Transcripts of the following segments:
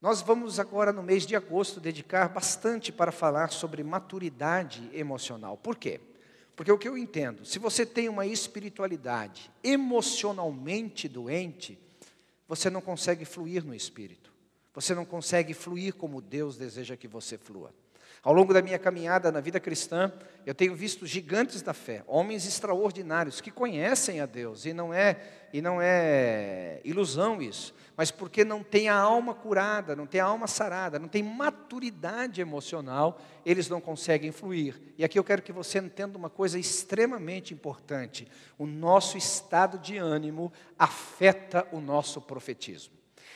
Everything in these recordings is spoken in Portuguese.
Nós vamos agora, no mês de agosto, dedicar bastante para falar sobre maturidade emocional. Por quê? Porque o que eu entendo, se você tem uma espiritualidade emocionalmente doente, você não consegue fluir no espírito, você não consegue fluir como Deus deseja que você flua. Ao longo da minha caminhada na vida cristã, eu tenho visto gigantes da fé, homens extraordinários que conhecem a Deus e não é e não é ilusão isso, mas porque não tem a alma curada, não tem a alma sarada, não tem maturidade emocional, eles não conseguem fluir. E aqui eu quero que você entenda uma coisa extremamente importante: o nosso estado de ânimo afeta o nosso profetismo.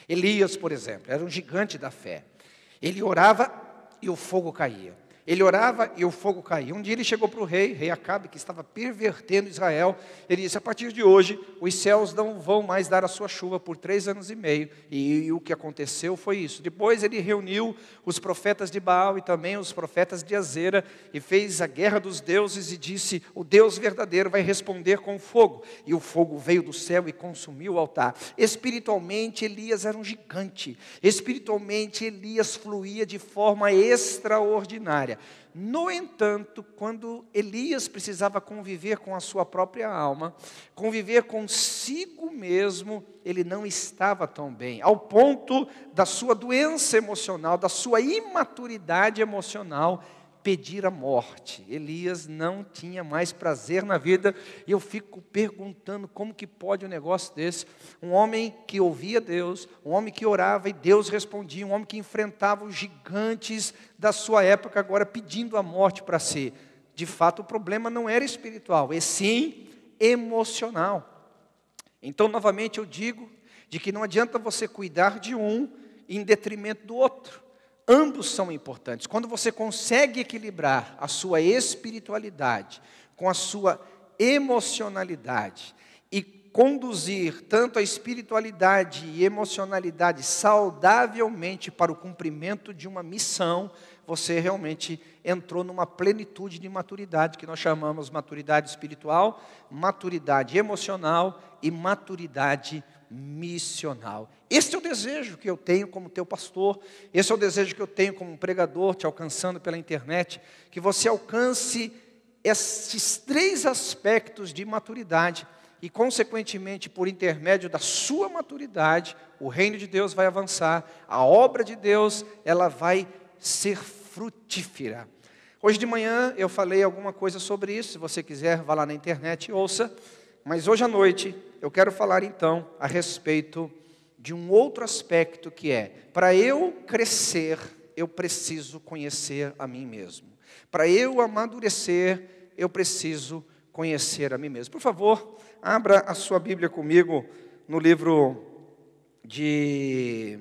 Elias, por exemplo, era um gigante da fé. Ele orava e o fogo caía. Ele orava e o fogo caía. Um dia ele chegou para o rei, rei Acabe, que estava pervertendo Israel. Ele disse: A partir de hoje, os céus não vão mais dar a sua chuva por três anos e meio. E, e o que aconteceu foi isso. Depois ele reuniu os profetas de Baal e também os profetas de Azera e fez a guerra dos deuses e disse: O Deus verdadeiro vai responder com fogo. E o fogo veio do céu e consumiu o altar. Espiritualmente, Elias era um gigante. Espiritualmente, Elias fluía de forma extraordinária área. No entanto, quando Elias precisava conviver com a sua própria alma, conviver consigo mesmo, ele não estava tão bem, ao ponto da sua doença emocional, da sua imaturidade emocional pedir a morte. Elias não tinha mais prazer na vida, e eu fico perguntando como que pode um negócio desse? Um homem que ouvia Deus, um homem que orava e Deus respondia, um homem que enfrentava os gigantes da sua época agora pedindo a morte para si. De fato, o problema não era espiritual, e sim emocional. Então, novamente eu digo de que não adianta você cuidar de um em detrimento do outro ambos são importantes. Quando você consegue equilibrar a sua espiritualidade com a sua emocionalidade e conduzir tanto a espiritualidade e emocionalidade saudavelmente para o cumprimento de uma missão, você realmente entrou numa plenitude de maturidade que nós chamamos maturidade espiritual, maturidade emocional e maturidade missional. Este é o desejo que eu tenho como teu pastor, esse é o desejo que eu tenho como pregador, te alcançando pela internet, que você alcance esses três aspectos de maturidade e, consequentemente, por intermédio da sua maturidade, o reino de Deus vai avançar, a obra de Deus ela vai ser frutífera. Hoje de manhã eu falei alguma coisa sobre isso, se você quiser, vá lá na internet e ouça. Mas hoje à noite eu quero falar então a respeito de um outro aspecto que é: para eu crescer, eu preciso conhecer a mim mesmo. Para eu amadurecer, eu preciso conhecer a mim mesmo. Por favor, abra a sua Bíblia comigo no livro de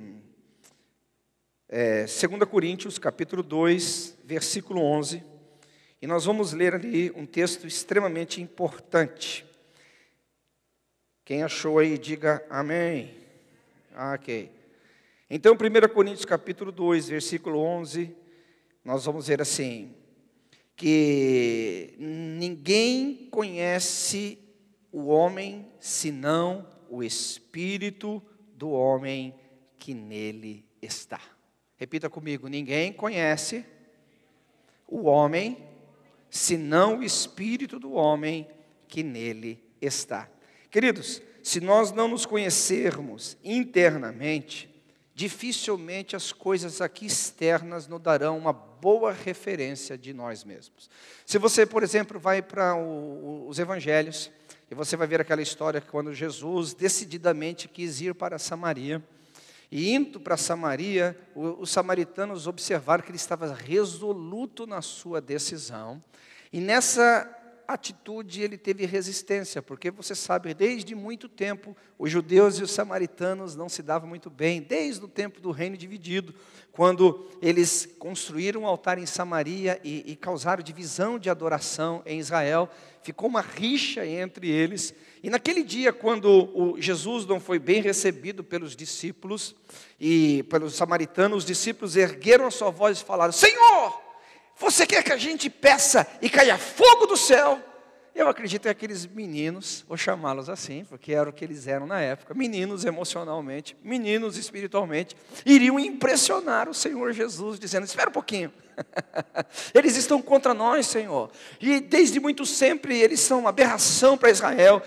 é, 2 Coríntios, capítulo 2, versículo 11. E nós vamos ler ali um texto extremamente importante. Quem achou aí, diga amém. Ah, ok. Então, 1 Coríntios capítulo 2, versículo 11, nós vamos ver assim, que ninguém conhece o homem senão o espírito do homem que nele está. Repita comigo: ninguém conhece o homem senão o espírito do homem que nele está. Queridos, se nós não nos conhecermos internamente, dificilmente as coisas aqui externas nos darão uma boa referência de nós mesmos. Se você, por exemplo, vai para os evangelhos, e você vai ver aquela história que quando Jesus decididamente quis ir para Samaria, e indo para Samaria, os samaritanos observaram que ele estava resoluto na sua decisão, e nessa atitude ele teve resistência, porque você sabe, desde muito tempo, os judeus e os samaritanos não se davam muito bem, desde o tempo do reino dividido, quando eles construíram um altar em Samaria e, e causaram divisão de adoração em Israel, ficou uma rixa entre eles. E naquele dia, quando Jesus não foi bem recebido pelos discípulos e pelos samaritanos, os discípulos ergueram a sua voz e falaram: Senhor! Você quer que a gente peça e caia fogo do céu? Eu acredito que aqueles meninos, vou chamá-los assim, porque era o que eles eram na época, meninos emocionalmente, meninos espiritualmente, iriam impressionar o Senhor Jesus, dizendo: Espera um pouquinho, eles estão contra nós, Senhor, e desde muito sempre eles são uma aberração para Israel,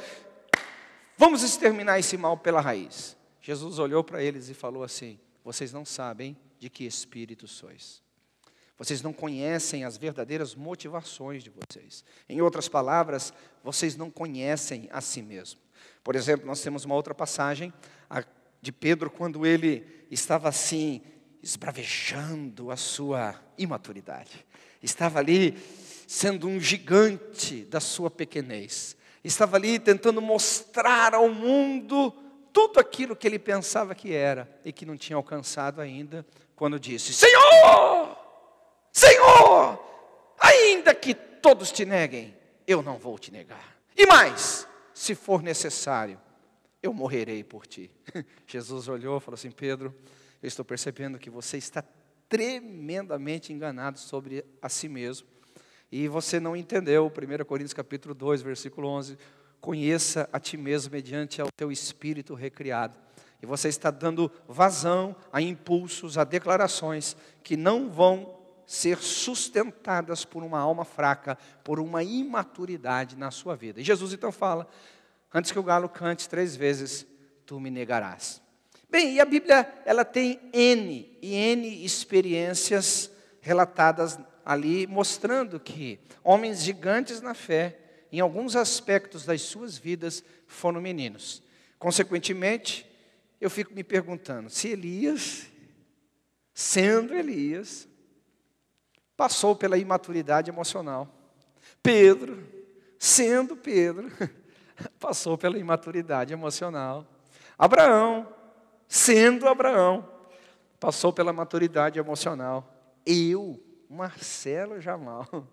vamos exterminar esse mal pela raiz. Jesus olhou para eles e falou assim: Vocês não sabem de que espírito sois. Vocês não conhecem as verdadeiras motivações de vocês. Em outras palavras, vocês não conhecem a si mesmo. Por exemplo, nós temos uma outra passagem de Pedro quando ele estava assim, esbravejando a sua imaturidade. Estava ali sendo um gigante da sua pequenez. Estava ali tentando mostrar ao mundo tudo aquilo que ele pensava que era e que não tinha alcançado ainda, quando disse: Senhor! Senhor, ainda que todos te neguem, eu não vou te negar. E mais, se for necessário, eu morrerei por ti. Jesus olhou e falou assim: Pedro, eu estou percebendo que você está tremendamente enganado sobre a si mesmo. E você não entendeu, 1 Coríntios capítulo 2, versículo 11, conheça a ti mesmo mediante ao teu espírito recriado. E você está dando vazão a impulsos, a declarações que não vão ser sustentadas por uma alma fraca, por uma imaturidade na sua vida. E Jesus então fala, antes que o galo cante três vezes, tu me negarás. Bem, e a Bíblia, ela tem N e N experiências relatadas ali, mostrando que homens gigantes na fé, em alguns aspectos das suas vidas, foram meninos. Consequentemente, eu fico me perguntando, se Elias, sendo Elias, passou pela imaturidade emocional. Pedro, sendo Pedro, passou pela imaturidade emocional. Abraão, sendo Abraão, passou pela maturidade emocional. Eu, Marcelo Jamal,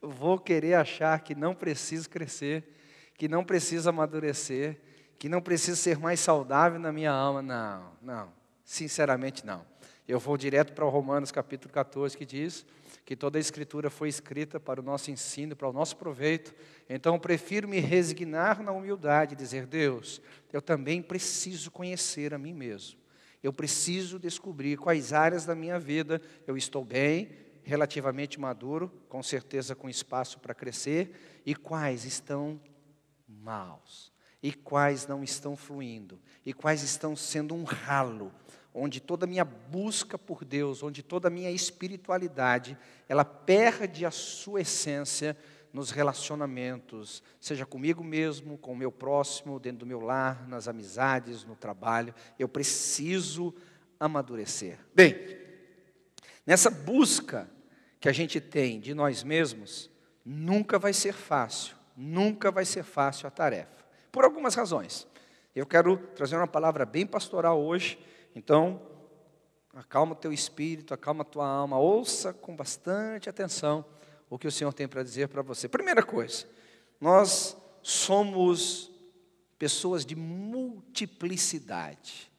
vou querer achar que não preciso crescer, que não preciso amadurecer, que não preciso ser mais saudável na minha alma. Não, não, sinceramente não. Eu vou direto para Romanos capítulo 14 que diz que toda a Escritura foi escrita para o nosso ensino, para o nosso proveito. Então, prefiro me resignar na humildade e dizer: Deus, eu também preciso conhecer a mim mesmo. Eu preciso descobrir quais áreas da minha vida eu estou bem, relativamente maduro, com certeza com espaço para crescer, e quais estão maus, e quais não estão fluindo, e quais estão sendo um ralo onde toda a minha busca por Deus, onde toda a minha espiritualidade, ela perde a sua essência nos relacionamentos, seja comigo mesmo, com o meu próximo, dentro do meu lar, nas amizades, no trabalho. Eu preciso amadurecer. Bem, nessa busca que a gente tem de nós mesmos, nunca vai ser fácil, nunca vai ser fácil a tarefa. Por algumas razões. Eu quero trazer uma palavra bem pastoral hoje, então, acalma o teu espírito, acalma a tua alma, ouça com bastante atenção o que o Senhor tem para dizer para você. Primeira coisa, nós somos pessoas de multiplicidade.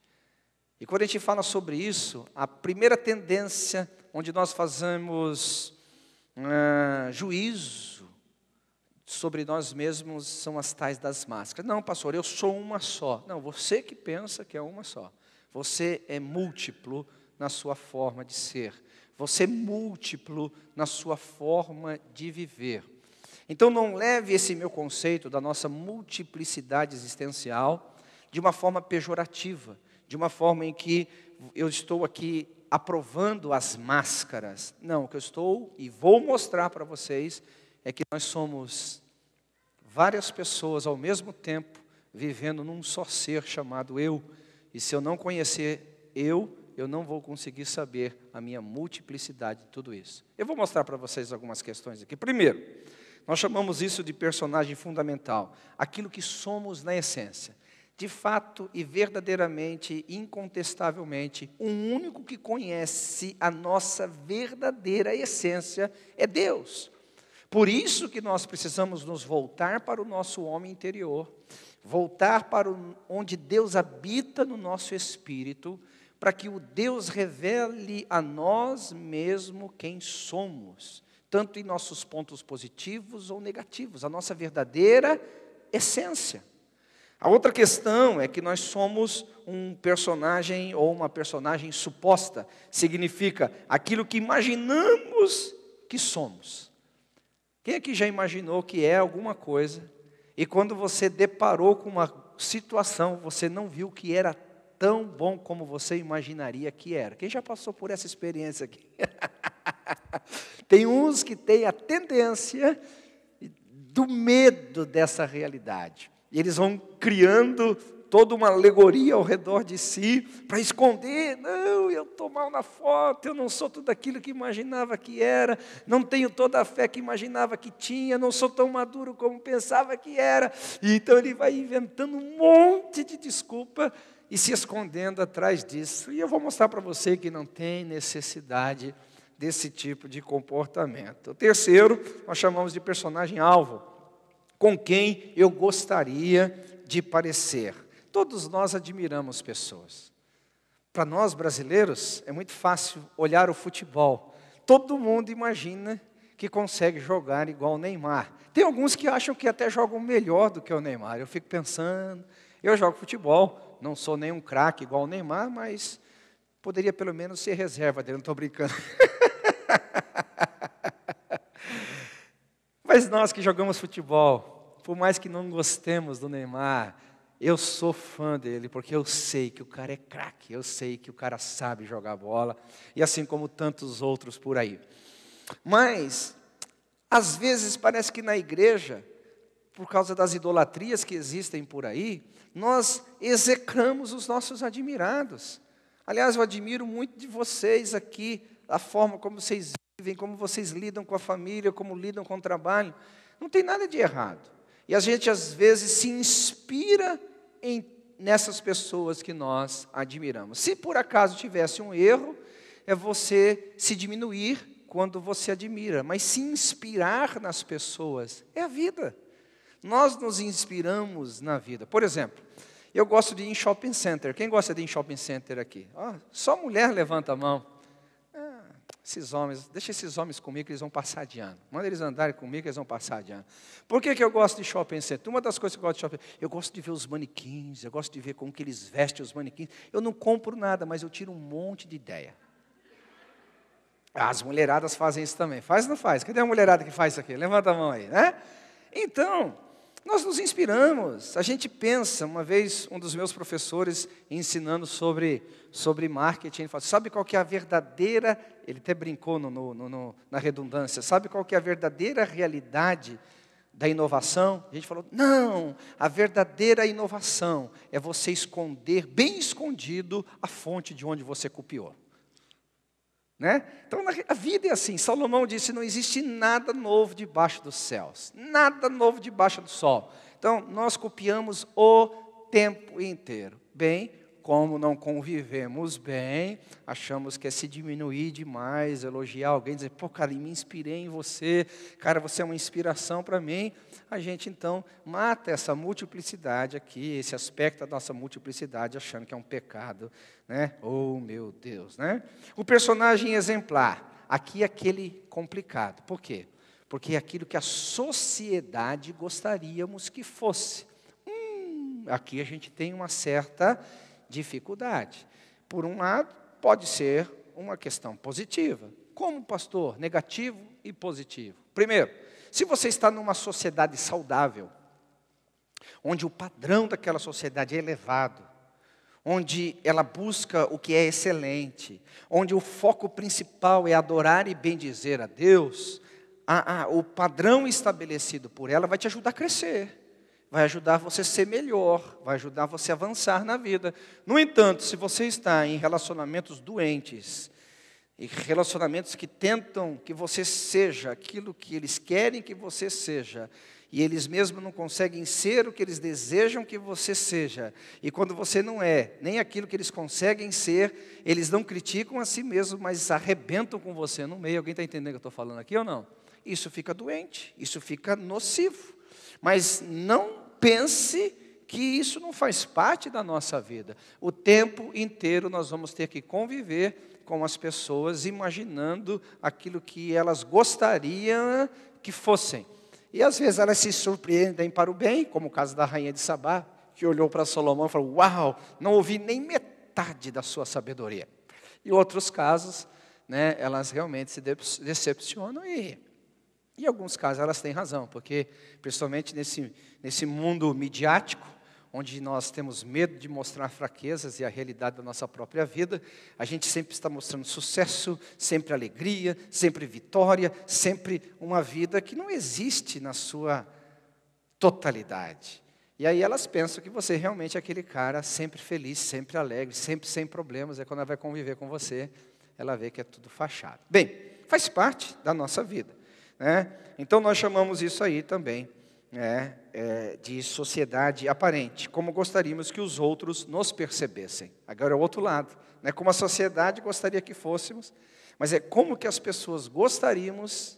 E quando a gente fala sobre isso, a primeira tendência onde nós fazemos ah, juízo sobre nós mesmos são as tais das máscaras. Não, pastor, eu sou uma só. Não, você que pensa que é uma só. Você é múltiplo na sua forma de ser. Você é múltiplo na sua forma de viver. Então não leve esse meu conceito da nossa multiplicidade existencial de uma forma pejorativa, de uma forma em que eu estou aqui aprovando as máscaras. Não, o que eu estou e vou mostrar para vocês é que nós somos várias pessoas ao mesmo tempo vivendo num só ser chamado eu e se eu não conhecer eu, eu não vou conseguir saber a minha multiplicidade de tudo isso. Eu vou mostrar para vocês algumas questões aqui. Primeiro, nós chamamos isso de personagem fundamental, aquilo que somos na essência. De fato e verdadeiramente, incontestavelmente, o um único que conhece a nossa verdadeira essência é Deus. Por isso que nós precisamos nos voltar para o nosso homem interior voltar para onde Deus habita no nosso espírito, para que o Deus revele a nós mesmo quem somos, tanto em nossos pontos positivos ou negativos, a nossa verdadeira essência. A outra questão é que nós somos um personagem ou uma personagem suposta, significa aquilo que imaginamos que somos. Quem aqui já imaginou que é alguma coisa e quando você deparou com uma situação, você não viu que era tão bom como você imaginaria que era. Quem já passou por essa experiência aqui? tem uns que têm a tendência do medo dessa realidade. E eles vão criando toda uma alegoria ao redor de si para esconder. Não, eu estou mal na foto, eu não sou tudo aquilo que imaginava que era, não tenho toda a fé que imaginava que tinha, não sou tão maduro como pensava que era. E então ele vai inventando um monte de desculpa e se escondendo atrás disso. E eu vou mostrar para você que não tem necessidade desse tipo de comportamento. O terceiro, nós chamamos de personagem alvo, com quem eu gostaria de parecer. Todos nós admiramos pessoas. Para nós brasileiros, é muito fácil olhar o futebol. Todo mundo imagina que consegue jogar igual o Neymar. Tem alguns que acham que até jogam melhor do que o Neymar. Eu fico pensando, eu jogo futebol, não sou nenhum craque igual o Neymar, mas poderia pelo menos ser reserva dele, não estou brincando. mas nós que jogamos futebol, por mais que não gostemos do Neymar, eu sou fã dele, porque eu sei que o cara é craque, eu sei que o cara sabe jogar bola, e assim como tantos outros por aí. Mas, às vezes, parece que na igreja, por causa das idolatrias que existem por aí, nós execramos os nossos admirados. Aliás, eu admiro muito de vocês aqui, a forma como vocês vivem, como vocês lidam com a família, como lidam com o trabalho. Não tem nada de errado. E a gente, às vezes, se inspira em, nessas pessoas que nós admiramos. Se por acaso tivesse um erro, é você se diminuir quando você admira, mas se inspirar nas pessoas é a vida. Nós nos inspiramos na vida. Por exemplo, eu gosto de ir em shopping center. Quem gosta de ir em shopping center aqui? Oh, só mulher levanta a mão. Esses homens, deixa esses homens comigo, eles vão passar de ano. Manda eles andarem comigo, eles vão passar de ano. Por que, que eu gosto de shopping center? Uma das coisas que eu gosto de shopping eu gosto de ver os manequins, eu gosto de ver como que eles vestem os manequins. Eu não compro nada, mas eu tiro um monte de ideia. As mulheradas fazem isso também. Faz ou não faz? Cadê a mulherada que faz isso aqui? Levanta a mão aí, né? Então, nós nos inspiramos, a gente pensa. Uma vez, um dos meus professores ensinando sobre, sobre marketing, ele falou: Sabe qual que é a verdadeira. Ele até brincou no, no, no, na redundância: Sabe qual que é a verdadeira realidade da inovação? A gente falou: Não, a verdadeira inovação é você esconder, bem escondido, a fonte de onde você copiou. Né? Então a vida é assim. Salomão disse: não existe nada novo debaixo dos céus, nada novo debaixo do sol. Então nós copiamos o tempo inteiro. Bem como não convivemos bem, achamos que é se diminuir demais, elogiar alguém, dizer, pô, cara, me inspirei em você, cara, você é uma inspiração para mim. A gente então mata essa multiplicidade aqui, esse aspecto da nossa multiplicidade, achando que é um pecado, né? Oh, meu Deus, né? O personagem exemplar, aqui é aquele complicado. Por quê? Porque é aquilo que a sociedade gostaríamos que fosse. Hum, aqui a gente tem uma certa dificuldade. Por um lado, pode ser uma questão positiva. Como, pastor? Negativo e positivo. Primeiro, se você está numa sociedade saudável, onde o padrão daquela sociedade é elevado, onde ela busca o que é excelente, onde o foco principal é adorar e bendizer a Deus, a, a, o padrão estabelecido por ela vai te ajudar a crescer vai ajudar você a ser melhor, vai ajudar você a avançar na vida. No entanto, se você está em relacionamentos doentes, e relacionamentos que tentam que você seja aquilo que eles querem que você seja, e eles mesmos não conseguem ser o que eles desejam que você seja. E quando você não é nem aquilo que eles conseguem ser, eles não criticam a si mesmos, mas arrebentam com você no meio. Alguém está entendendo o que eu estou falando aqui ou não? Isso fica doente, isso fica nocivo. Mas não pense que isso não faz parte da nossa vida. O tempo inteiro nós vamos ter que conviver com as pessoas imaginando aquilo que elas gostariam que fossem. E às vezes elas se surpreendem para o bem, como o caso da rainha de Sabá, que olhou para Salomão e falou: Uau, não ouvi nem metade da sua sabedoria. E outros casos, né, elas realmente se decepcionam e em alguns casos elas têm razão, porque, principalmente nesse, nesse mundo midiático, onde nós temos medo de mostrar fraquezas e a realidade da nossa própria vida, a gente sempre está mostrando sucesso, sempre alegria, sempre vitória, sempre uma vida que não existe na sua totalidade. E aí elas pensam que você é realmente é aquele cara sempre feliz, sempre alegre, sempre sem problemas. É quando ela vai conviver com você, ela vê que é tudo fachado. Bem, faz parte da nossa vida. Né? Então, nós chamamos isso aí também né, é, de sociedade aparente, como gostaríamos que os outros nos percebessem. Agora é o outro lado, né, como a sociedade gostaria que fôssemos, mas é como que as pessoas gostaríamos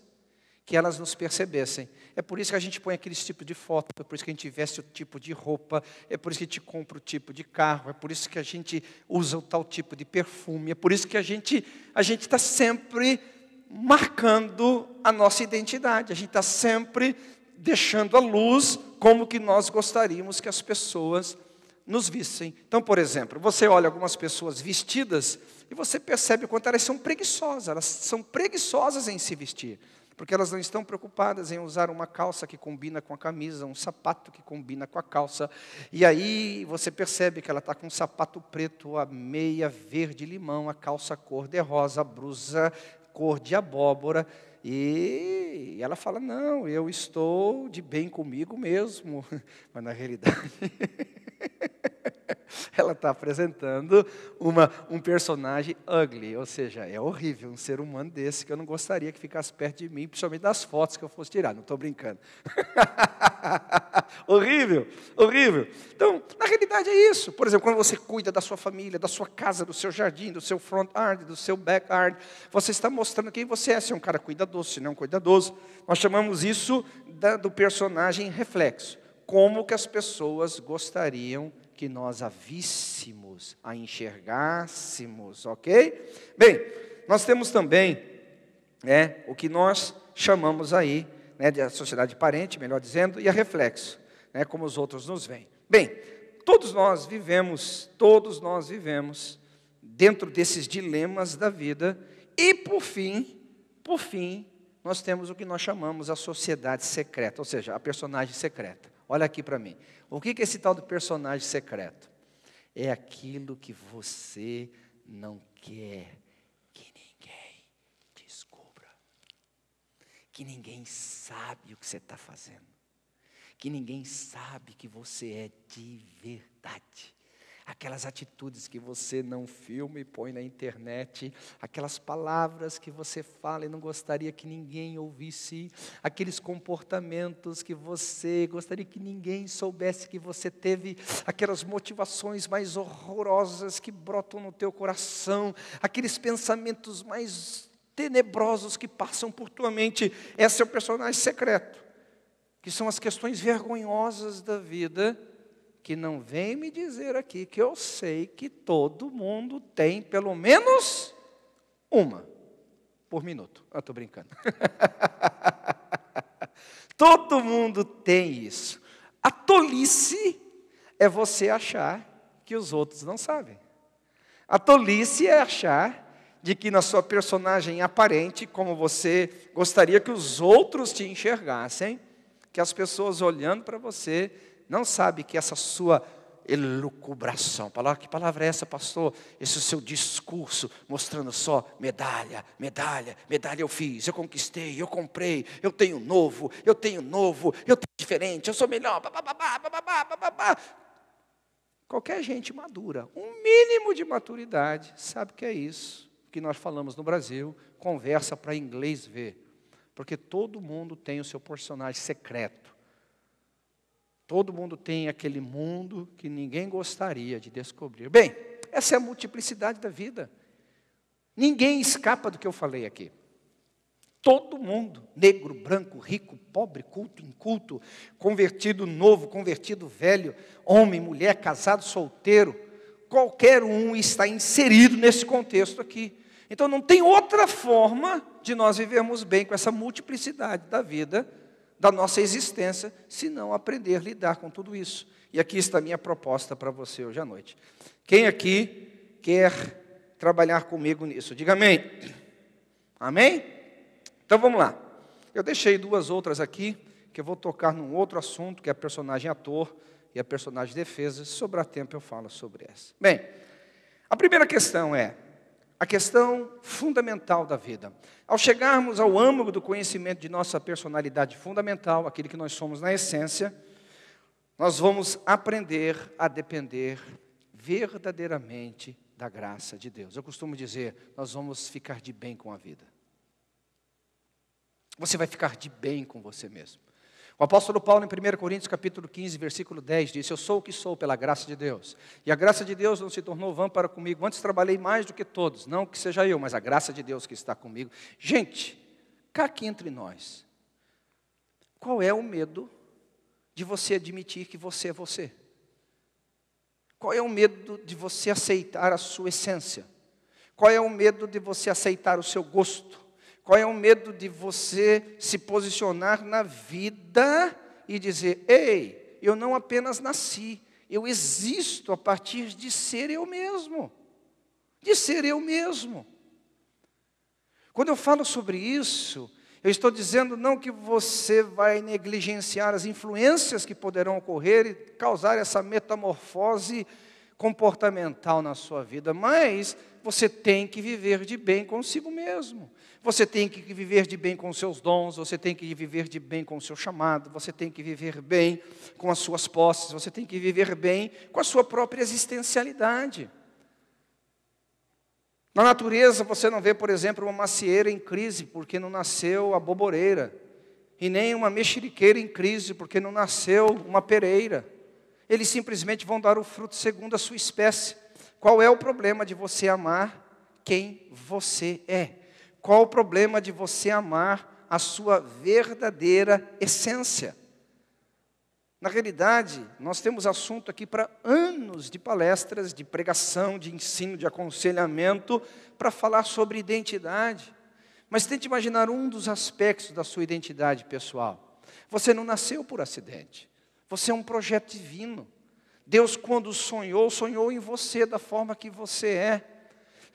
que elas nos percebessem. É por isso que a gente põe aquele tipo de foto, é por isso que a gente veste o tipo de roupa, é por isso que a gente compra o tipo de carro, é por isso que a gente usa o tal tipo de perfume, é por isso que a gente a gente está sempre marcando a nossa identidade. A gente está sempre deixando a luz como que nós gostaríamos que as pessoas nos vissem. Então, por exemplo, você olha algumas pessoas vestidas e você percebe o quanto elas são preguiçosas, elas são preguiçosas em se vestir, porque elas não estão preocupadas em usar uma calça que combina com a camisa, um sapato que combina com a calça. E aí você percebe que ela está com um sapato preto, a meia verde limão, a calça cor de rosa, a blusa cor de abóbora. E ela fala: Não, eu estou de bem comigo mesmo. Mas na realidade. Ela está apresentando uma, um personagem ugly, ou seja, é horrível um ser humano desse que eu não gostaria que ficasse perto de mim, principalmente das fotos que eu fosse tirar, não estou brincando. horrível, horrível. Então, na realidade é isso. Por exemplo, quando você cuida da sua família, da sua casa, do seu jardim, do seu front yard, do seu back yard, você está mostrando quem você é, se é um cara cuidadoso, se não é um cuidadoso. Nós chamamos isso da, do personagem reflexo. Como que as pessoas gostariam de que nós a víssemos, a enxergássemos, ok? Bem, nós temos também né, o que nós chamamos aí né, de sociedade parente, melhor dizendo, e a reflexo, né, como os outros nos veem. Bem, todos nós vivemos, todos nós vivemos dentro desses dilemas da vida e por fim, por fim, nós temos o que nós chamamos a sociedade secreta, ou seja, a personagem secreta. Olha aqui para mim. O que é esse tal do personagem secreto? É aquilo que você não quer que ninguém descubra, que ninguém sabe o que você está fazendo, que ninguém sabe que você é de verdade aquelas atitudes que você não filma e põe na internet, aquelas palavras que você fala e não gostaria que ninguém ouvisse, aqueles comportamentos que você gostaria que ninguém soubesse que você teve, aquelas motivações mais horrorosas que brotam no teu coração, aqueles pensamentos mais tenebrosos que passam por tua mente. Esse é o personagem secreto, que são as questões vergonhosas da vida que não vem me dizer aqui que eu sei que todo mundo tem pelo menos uma por minuto. Ah, estou brincando. todo mundo tem isso. A tolice é você achar que os outros não sabem. A tolice é achar de que na sua personagem aparente, como você gostaria que os outros te enxergassem, que as pessoas olhando para você não sabe que essa sua elucubração. Palavra, que palavra é essa, pastor? Esse seu discurso mostrando só medalha, medalha, medalha eu fiz, eu conquistei, eu comprei, eu tenho novo, eu tenho novo, eu tenho diferente, eu sou melhor. Bababá, bababá, bababá. Qualquer gente madura, um mínimo de maturidade, sabe que é isso que nós falamos no Brasil, conversa para inglês ver. Porque todo mundo tem o seu personagem secreto Todo mundo tem aquele mundo que ninguém gostaria de descobrir. Bem, essa é a multiplicidade da vida. Ninguém escapa do que eu falei aqui. Todo mundo, negro, branco, rico, pobre, culto, inculto, convertido novo, convertido velho, homem, mulher, casado, solteiro, qualquer um está inserido nesse contexto aqui. Então não tem outra forma de nós vivermos bem com essa multiplicidade da vida da nossa existência se não aprender a lidar com tudo isso. E aqui está a minha proposta para você hoje à noite. Quem aqui quer trabalhar comigo nisso? Diga amém. Amém? Então vamos lá. Eu deixei duas outras aqui, que eu vou tocar num outro assunto, que é a personagem ator e a personagem defesa. Se sobrar tempo, eu falo sobre essa. Bem, a primeira questão é: a questão fundamental da vida. Ao chegarmos ao âmago do conhecimento de nossa personalidade fundamental, aquele que nós somos na essência, nós vamos aprender a depender verdadeiramente da graça de Deus. Eu costumo dizer, nós vamos ficar de bem com a vida. Você vai ficar de bem com você mesmo. O apóstolo Paulo, em 1 Coríntios capítulo 15, versículo 10, diz: Eu sou o que sou pela graça de Deus. E a graça de Deus não se tornou vã para comigo. Antes trabalhei mais do que todos, não que seja eu, mas a graça de Deus que está comigo. Gente, cá aqui entre nós, qual é o medo de você admitir que você é você? Qual é o medo de você aceitar a sua essência? Qual é o medo de você aceitar o seu gosto? Qual é o medo de você se posicionar na vida e dizer: ei, eu não apenas nasci, eu existo a partir de ser eu mesmo. De ser eu mesmo. Quando eu falo sobre isso, eu estou dizendo não que você vai negligenciar as influências que poderão ocorrer e causar essa metamorfose comportamental na sua vida, mas você tem que viver de bem consigo mesmo. Você tem que viver de bem com seus dons, você tem que viver de bem com o seu chamado, você tem que viver bem com as suas posses, você tem que viver bem com a sua própria existencialidade. Na natureza você não vê, por exemplo, uma macieira em crise porque não nasceu a boboreira, e nem uma mexeriqueira em crise porque não nasceu uma pereira. Eles simplesmente vão dar o fruto segundo a sua espécie. Qual é o problema de você amar quem você é? Qual o problema de você amar a sua verdadeira essência? Na realidade, nós temos assunto aqui para anos de palestras, de pregação, de ensino, de aconselhamento, para falar sobre identidade. Mas tente imaginar um dos aspectos da sua identidade pessoal. Você não nasceu por acidente. Você é um projeto divino. Deus, quando sonhou, sonhou em você da forma que você é.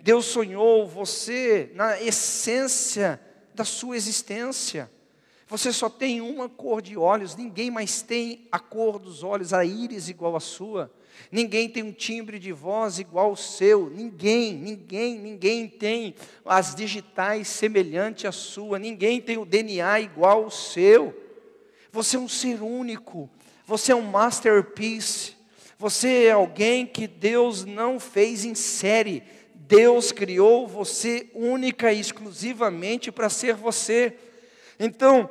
Deus sonhou você na essência da sua existência. Você só tem uma cor de olhos, ninguém mais tem a cor dos olhos, a íris igual a sua. Ninguém tem um timbre de voz igual ao seu, ninguém, ninguém, ninguém tem as digitais semelhante à sua, ninguém tem o DNA igual ao seu. Você é um ser único, você é um masterpiece. Você é alguém que Deus não fez em série. Deus criou você única e exclusivamente para ser você. Então,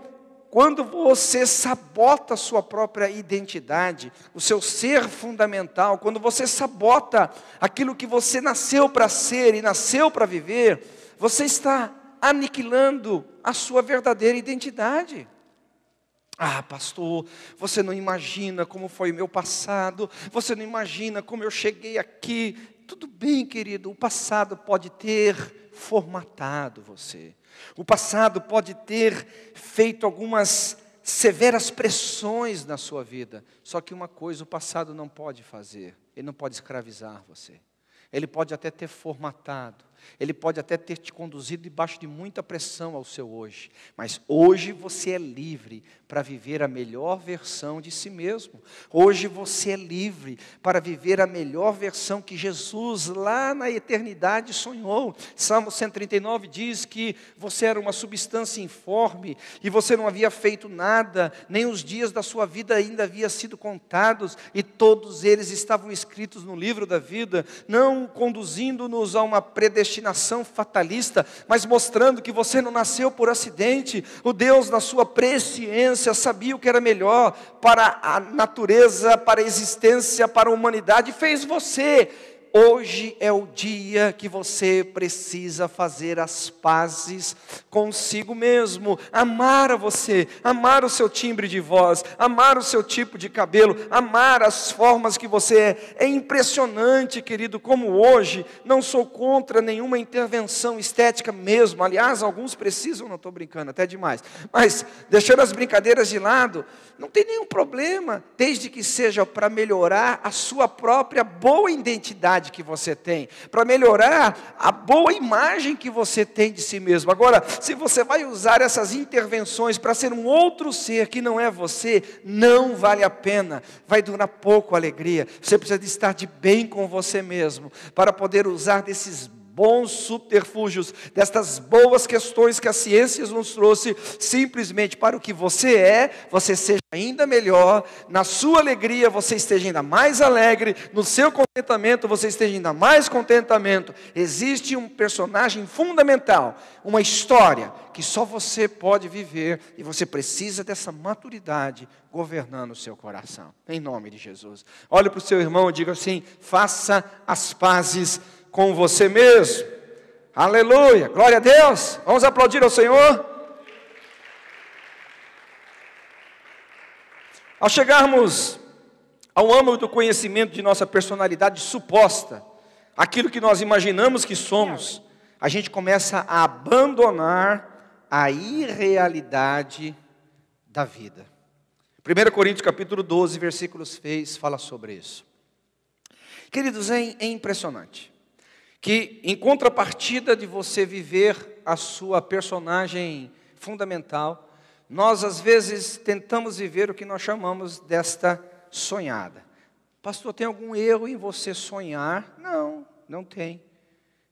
quando você sabota a sua própria identidade, o seu ser fundamental, quando você sabota aquilo que você nasceu para ser e nasceu para viver, você está aniquilando a sua verdadeira identidade. Ah, pastor, você não imagina como foi o meu passado, você não imagina como eu cheguei aqui. Tudo bem, querido, o passado pode ter formatado você, o passado pode ter feito algumas severas pressões na sua vida. Só que uma coisa o passado não pode fazer: ele não pode escravizar você, ele pode até ter formatado, ele pode até ter te conduzido debaixo de muita pressão ao seu hoje, mas hoje você é livre para viver a melhor versão de si mesmo. Hoje você é livre para viver a melhor versão que Jesus lá na eternidade sonhou. Salmo 139 diz que você era uma substância informe e você não havia feito nada, nem os dias da sua vida ainda haviam sido contados e todos eles estavam escritos no livro da vida, não conduzindo-nos a uma predestinação predestinação fatalista, mas mostrando que você não nasceu por acidente. O Deus, na sua presciência, sabia o que era melhor para a natureza, para a existência, para a humanidade, fez você Hoje é o dia que você precisa fazer as pazes consigo mesmo, amar a você, amar o seu timbre de voz, amar o seu tipo de cabelo, amar as formas que você é. É impressionante, querido, como hoje não sou contra nenhuma intervenção estética mesmo. Aliás, alguns precisam, não estou brincando, até demais. Mas deixando as brincadeiras de lado, não tem nenhum problema, desde que seja para melhorar a sua própria boa identidade que você tem, para melhorar a boa imagem que você tem de si mesmo. Agora, se você vai usar essas intervenções para ser um outro ser que não é você, não vale a pena, vai durar pouco a alegria. Você precisa de estar de bem com você mesmo, para poder usar desses bons subterfúgios, destas boas questões que a ciência nos trouxe, simplesmente para o que você é, você seja ainda melhor, na sua alegria você esteja ainda mais alegre, no seu contentamento você esteja ainda mais contentamento. Existe um personagem fundamental, uma história que só você pode viver e você precisa dessa maturidade governando o seu coração. Em nome de Jesus. Olhe para o seu irmão e diga assim: faça as pazes com você mesmo. Aleluia, glória a Deus. Vamos aplaudir ao Senhor. Ao chegarmos ao âmago do conhecimento de nossa personalidade suposta, aquilo que nós imaginamos que somos, a gente começa a abandonar a irrealidade da vida. 1 Coríntios capítulo 12, versículos 6, fala sobre isso. Queridos, é, é impressionante que, em contrapartida de você viver a sua personagem fundamental, nós às vezes tentamos viver o que nós chamamos desta sonhada. Pastor, tem algum erro em você sonhar? Não, não tem.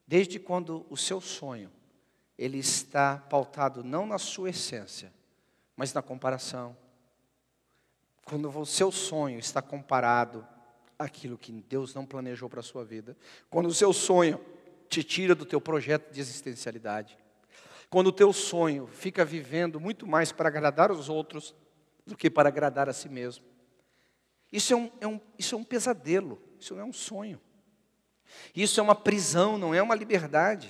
Desde quando o seu sonho ele está pautado não na sua essência, mas na comparação. Quando o seu sonho está comparado aquilo que Deus não planejou para a sua vida, quando o seu sonho te tira do teu projeto de existencialidade, quando o teu sonho fica vivendo muito mais para agradar os outros do que para agradar a si mesmo. Isso é um, é um, isso é um pesadelo, isso não é um sonho. Isso é uma prisão, não é uma liberdade.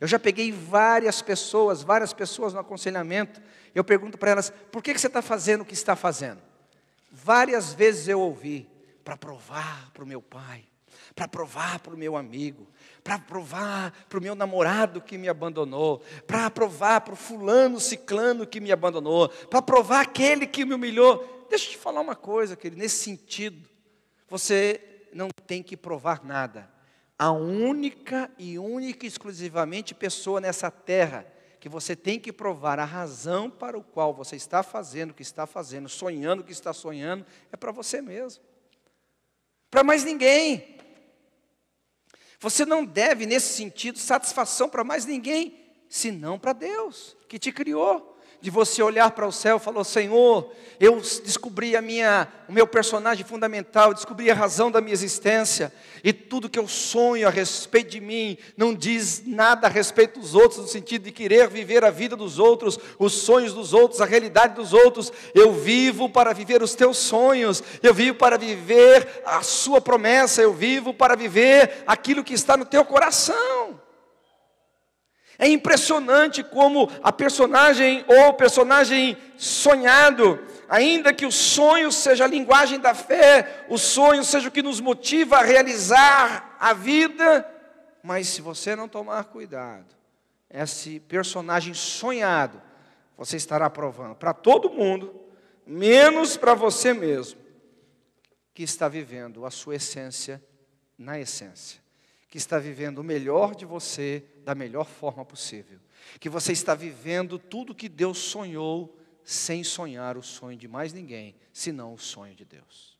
Eu já peguei várias pessoas, várias pessoas no aconselhamento, eu pergunto para elas, por que, que você está fazendo o que está fazendo? Várias vezes eu ouvi, para provar para o meu pai, para provar para o meu amigo, para provar para o meu namorado que me abandonou, para provar para o fulano ciclano que me abandonou, para provar aquele que me humilhou. Deixa eu te falar uma coisa, querido, nesse sentido, você não tem que provar nada. A única e única exclusivamente pessoa nessa terra que você tem que provar a razão para o qual você está fazendo o que está fazendo, sonhando o que está sonhando, é para você mesmo para mais ninguém. Você não deve, nesse sentido, satisfação para mais ninguém, senão para Deus, que te criou de você olhar para o céu e falar: Senhor, eu descobri a minha, o meu personagem fundamental, descobri a razão da minha existência, e tudo que eu sonho a respeito de mim não diz nada a respeito dos outros, no sentido de querer viver a vida dos outros, os sonhos dos outros, a realidade dos outros. Eu vivo para viver os teus sonhos, eu vivo para viver a sua promessa, eu vivo para viver aquilo que está no teu coração. É impressionante como a personagem ou o personagem sonhado, ainda que o sonho seja a linguagem da fé, o sonho seja o que nos motiva a realizar a vida, mas se você não tomar cuidado, esse personagem sonhado, você estará provando para todo mundo, menos para você mesmo, que está vivendo a sua essência na essência que está vivendo o melhor de você da melhor forma possível. Que você está vivendo tudo que Deus sonhou, sem sonhar o sonho de mais ninguém, senão o sonho de Deus.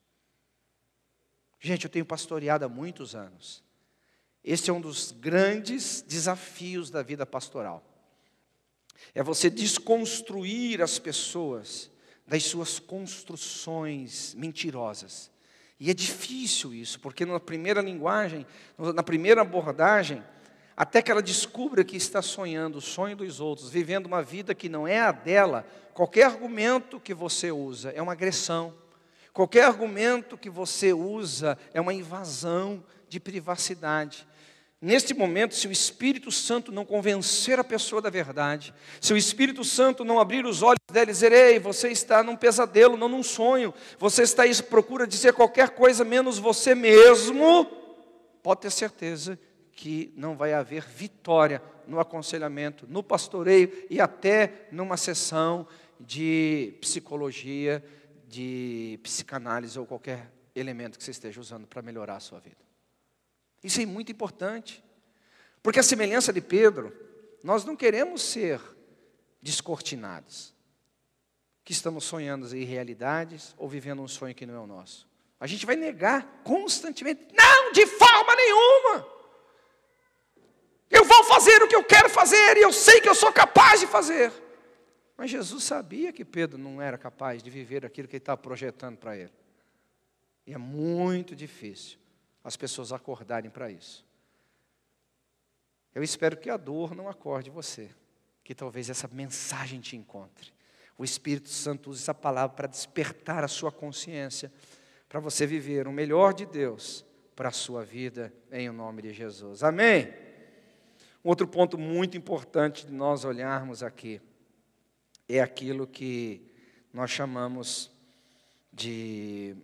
Gente, eu tenho pastoreado há muitos anos. Este é um dos grandes desafios da vida pastoral. É você desconstruir as pessoas das suas construções mentirosas e é difícil isso, porque na primeira linguagem, na primeira abordagem, até que ela descubra que está sonhando o sonho dos outros, vivendo uma vida que não é a dela, qualquer argumento que você usa é uma agressão. Qualquer argumento que você usa é uma invasão de privacidade. Neste momento, se o Espírito Santo não convencer a pessoa da verdade, se o Espírito Santo não abrir os olhos dela e dizer, ei, você está num pesadelo, não num sonho, você está aí, procura dizer qualquer coisa menos você mesmo, pode ter certeza que não vai haver vitória no aconselhamento, no pastoreio e até numa sessão de psicologia, de psicanálise ou qualquer elemento que você esteja usando para melhorar a sua vida. Isso é muito importante. Porque a semelhança de Pedro, nós não queremos ser descortinados. Que estamos sonhando em realidades ou vivendo um sonho que não é o nosso. A gente vai negar constantemente. Não, de forma nenhuma. Eu vou fazer o que eu quero fazer e eu sei que eu sou capaz de fazer. Mas Jesus sabia que Pedro não era capaz de viver aquilo que ele estava projetando para ele. E é muito difícil as pessoas acordarem para isso. Eu espero que a dor não acorde você, que talvez essa mensagem te encontre. O Espírito Santo usa essa palavra para despertar a sua consciência, para você viver o melhor de Deus para a sua vida, em o nome de Jesus. Amém? Um outro ponto muito importante de nós olharmos aqui é aquilo que nós chamamos de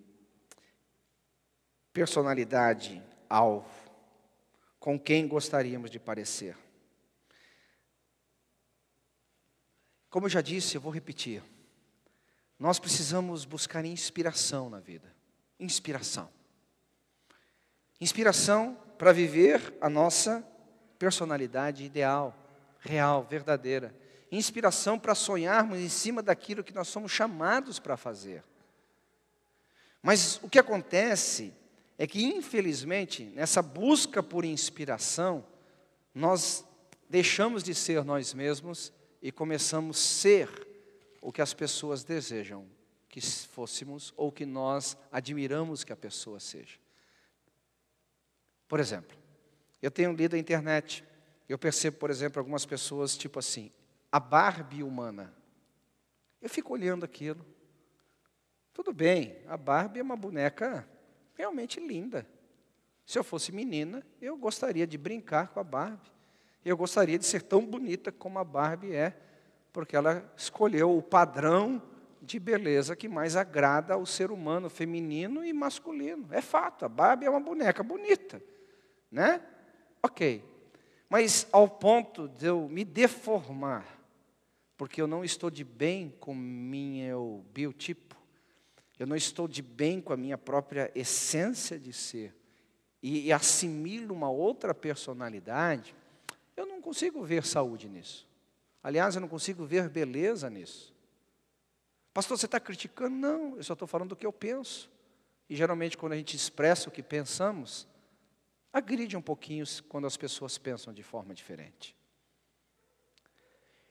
personalidade alvo, com quem gostaríamos de parecer. Como eu já disse, eu vou repetir. Nós precisamos buscar inspiração na vida. Inspiração. Inspiração para viver a nossa personalidade ideal, real, verdadeira. Inspiração para sonharmos em cima daquilo que nós somos chamados para fazer. Mas o que acontece é que, infelizmente, nessa busca por inspiração, nós deixamos de ser nós mesmos e começamos a ser o que as pessoas desejam que fôssemos ou que nós admiramos que a pessoa seja. Por exemplo, eu tenho lido a internet, eu percebo, por exemplo, algumas pessoas tipo assim, a Barbie humana. Eu fico olhando aquilo. Tudo bem, a Barbie é uma boneca realmente linda. Se eu fosse menina, eu gostaria de brincar com a Barbie. Eu gostaria de ser tão bonita como a Barbie é, porque ela escolheu o padrão de beleza que mais agrada ao ser humano feminino e masculino. É fato, a Barbie é uma boneca bonita, né? OK. Mas ao ponto de eu me deformar, porque eu não estou de bem com meu biotipo, eu não estou de bem com a minha própria essência de ser e, e assimilo uma outra personalidade, eu não consigo ver saúde nisso. Aliás, eu não consigo ver beleza nisso. Pastor, você está criticando? Não, eu só estou falando do que eu penso. E geralmente, quando a gente expressa o que pensamos, agride um pouquinho quando as pessoas pensam de forma diferente.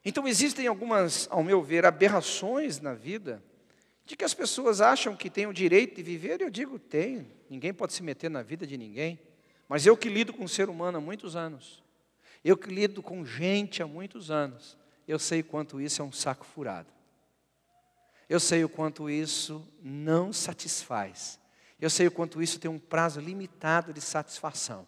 Então, existem algumas, ao meu ver, aberrações na vida de que as pessoas acham que têm o direito de viver, eu digo, tem, ninguém pode se meter na vida de ninguém. Mas eu que lido com o ser humano há muitos anos, eu que lido com gente há muitos anos, eu sei quanto isso é um saco furado. Eu sei o quanto isso não satisfaz. Eu sei o quanto isso tem um prazo limitado de satisfação.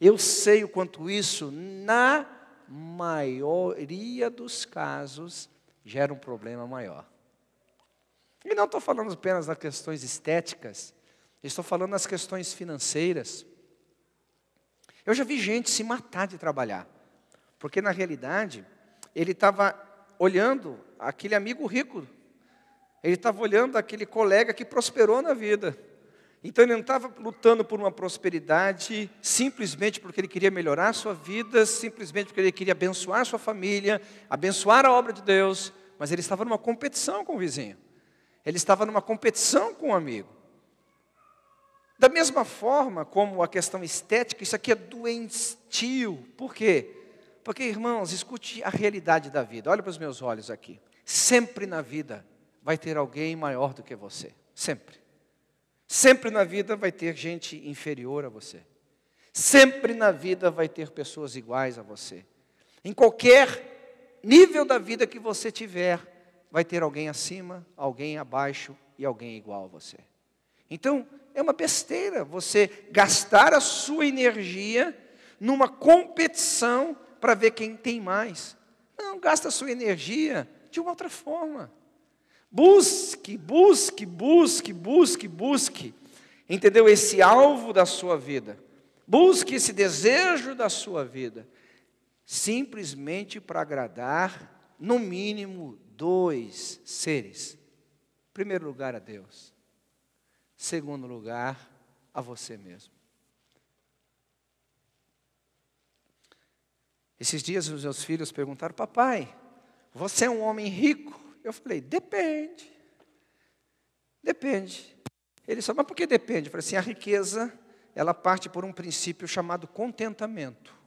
Eu sei o quanto isso, na maioria dos casos, gera um problema maior. E não estou falando apenas das questões estéticas, estou falando das questões financeiras. Eu já vi gente se matar de trabalhar, porque na realidade ele estava olhando aquele amigo rico, ele estava olhando aquele colega que prosperou na vida. Então ele não estava lutando por uma prosperidade simplesmente porque ele queria melhorar a sua vida, simplesmente porque ele queria abençoar a sua família, abençoar a obra de Deus, mas ele estava numa competição com o vizinho. Ele estava numa competição com o um amigo. Da mesma forma como a questão estética, isso aqui é doentio. Por quê? Porque, irmãos, escute a realidade da vida. Olha para os meus olhos aqui. Sempre na vida vai ter alguém maior do que você. Sempre. Sempre na vida vai ter gente inferior a você. Sempre na vida vai ter pessoas iguais a você. Em qualquer nível da vida que você tiver, vai ter alguém acima, alguém abaixo e alguém igual a você. Então, é uma besteira você gastar a sua energia numa competição para ver quem tem mais. Não, gasta a sua energia de uma outra forma. Busque, busque, busque, busque, busque. Entendeu? Esse alvo da sua vida. Busque esse desejo da sua vida. Simplesmente para agradar, no mínimo, dois seres. Em primeiro lugar, a Deus. Em segundo lugar, a você mesmo. Esses dias os meus filhos perguntaram: Papai, você é um homem rico? Eu falei: Depende. Depende. Ele só, mas por que depende? Eu falei assim: a riqueza, ela parte por um princípio chamado contentamento.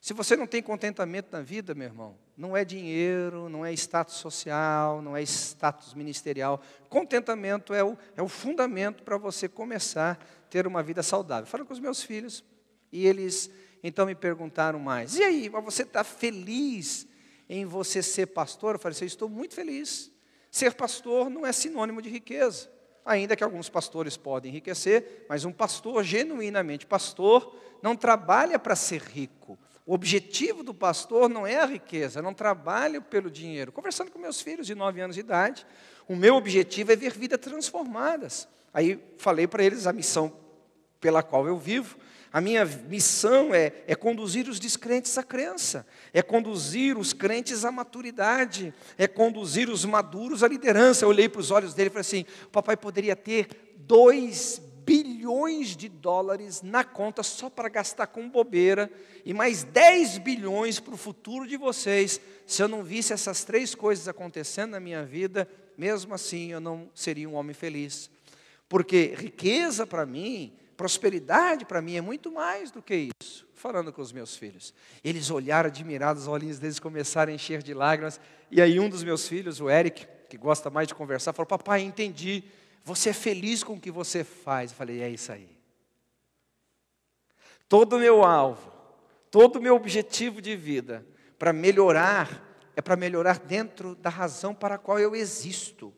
Se você não tem contentamento na vida, meu irmão, não é dinheiro, não é status social, não é status ministerial. Contentamento é o, é o fundamento para você começar a ter uma vida saudável. Falo com os meus filhos e eles então me perguntaram mais: e aí, mas você está feliz em você ser pastor? Eu falei assim: estou muito feliz. Ser pastor não é sinônimo de riqueza. Ainda que alguns pastores podem enriquecer, mas um pastor genuinamente pastor não trabalha para ser rico, o objetivo do pastor não é a riqueza, não é trabalho pelo dinheiro. Conversando com meus filhos de 9 anos de idade, o meu objetivo é ver vidas transformadas. Aí falei para eles a missão pela qual eu vivo. A minha missão é, é, conduzir os descrentes à crença, é conduzir os crentes à maturidade, é conduzir os maduros à liderança. Eu olhei para os olhos dele e falei assim: papai poderia ter dois bilhões de dólares na conta só para gastar com bobeira e mais 10 bilhões para o futuro de vocês. Se eu não visse essas três coisas acontecendo na minha vida, mesmo assim eu não seria um homem feliz. Porque riqueza para mim, prosperidade para mim é muito mais do que isso. Falando com os meus filhos, eles olharam admirados, os olhinhos deles começaram a encher de lágrimas. E aí, um dos meus filhos, o Eric, que gosta mais de conversar, falou: Papai, entendi você é feliz com o que você faz. Eu falei: É isso aí. Todo o meu alvo, todo o meu objetivo de vida, para melhorar, é para melhorar dentro da razão para a qual eu existo.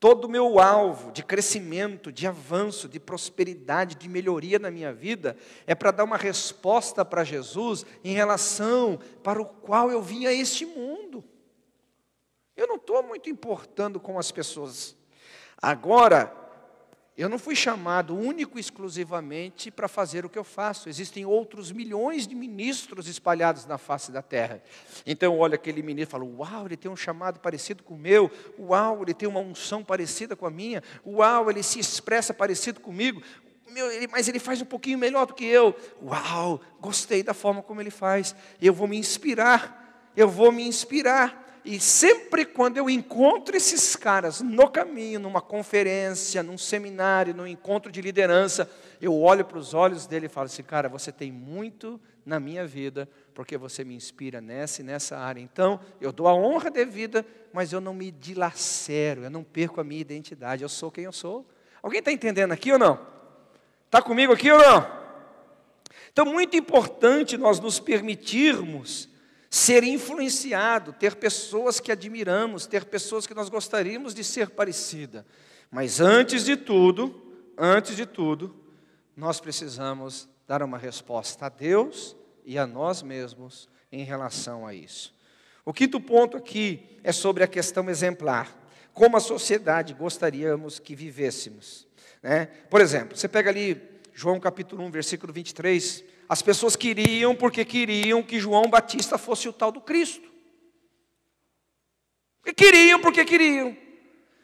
Todo o meu alvo de crescimento, de avanço, de prosperidade, de melhoria na minha vida, é para dar uma resposta para Jesus em relação para o qual eu vim a este mundo. Eu não estou muito importando com as pessoas Agora, eu não fui chamado único e exclusivamente para fazer o que eu faço. Existem outros milhões de ministros espalhados na face da terra. Então, olha aquele ministro e fala: Uau, ele tem um chamado parecido com o meu. Uau, ele tem uma unção parecida com a minha. Uau, ele se expressa parecido comigo. Meu, ele, mas ele faz um pouquinho melhor do que eu. Uau, gostei da forma como ele faz. Eu vou me inspirar. Eu vou me inspirar e sempre quando eu encontro esses caras no caminho, numa conferência, num seminário, num encontro de liderança, eu olho para os olhos dele e falo assim: cara, você tem muito na minha vida, porque você me inspira nessa e nessa área. Então, eu dou a honra devida, mas eu não me dilacero, eu não perco a minha identidade, eu sou quem eu sou. Alguém está entendendo aqui ou não? Está comigo aqui ou não? Então, muito importante nós nos permitirmos ser influenciado, ter pessoas que admiramos, ter pessoas que nós gostaríamos de ser parecida. Mas antes de tudo, antes de tudo, nós precisamos dar uma resposta a Deus e a nós mesmos em relação a isso. O quinto ponto aqui é sobre a questão exemplar. Como a sociedade gostaríamos que vivêssemos. Né? Por exemplo, você pega ali João capítulo 1, versículo 23, as pessoas queriam porque queriam que João Batista fosse o tal do Cristo. E queriam porque queriam.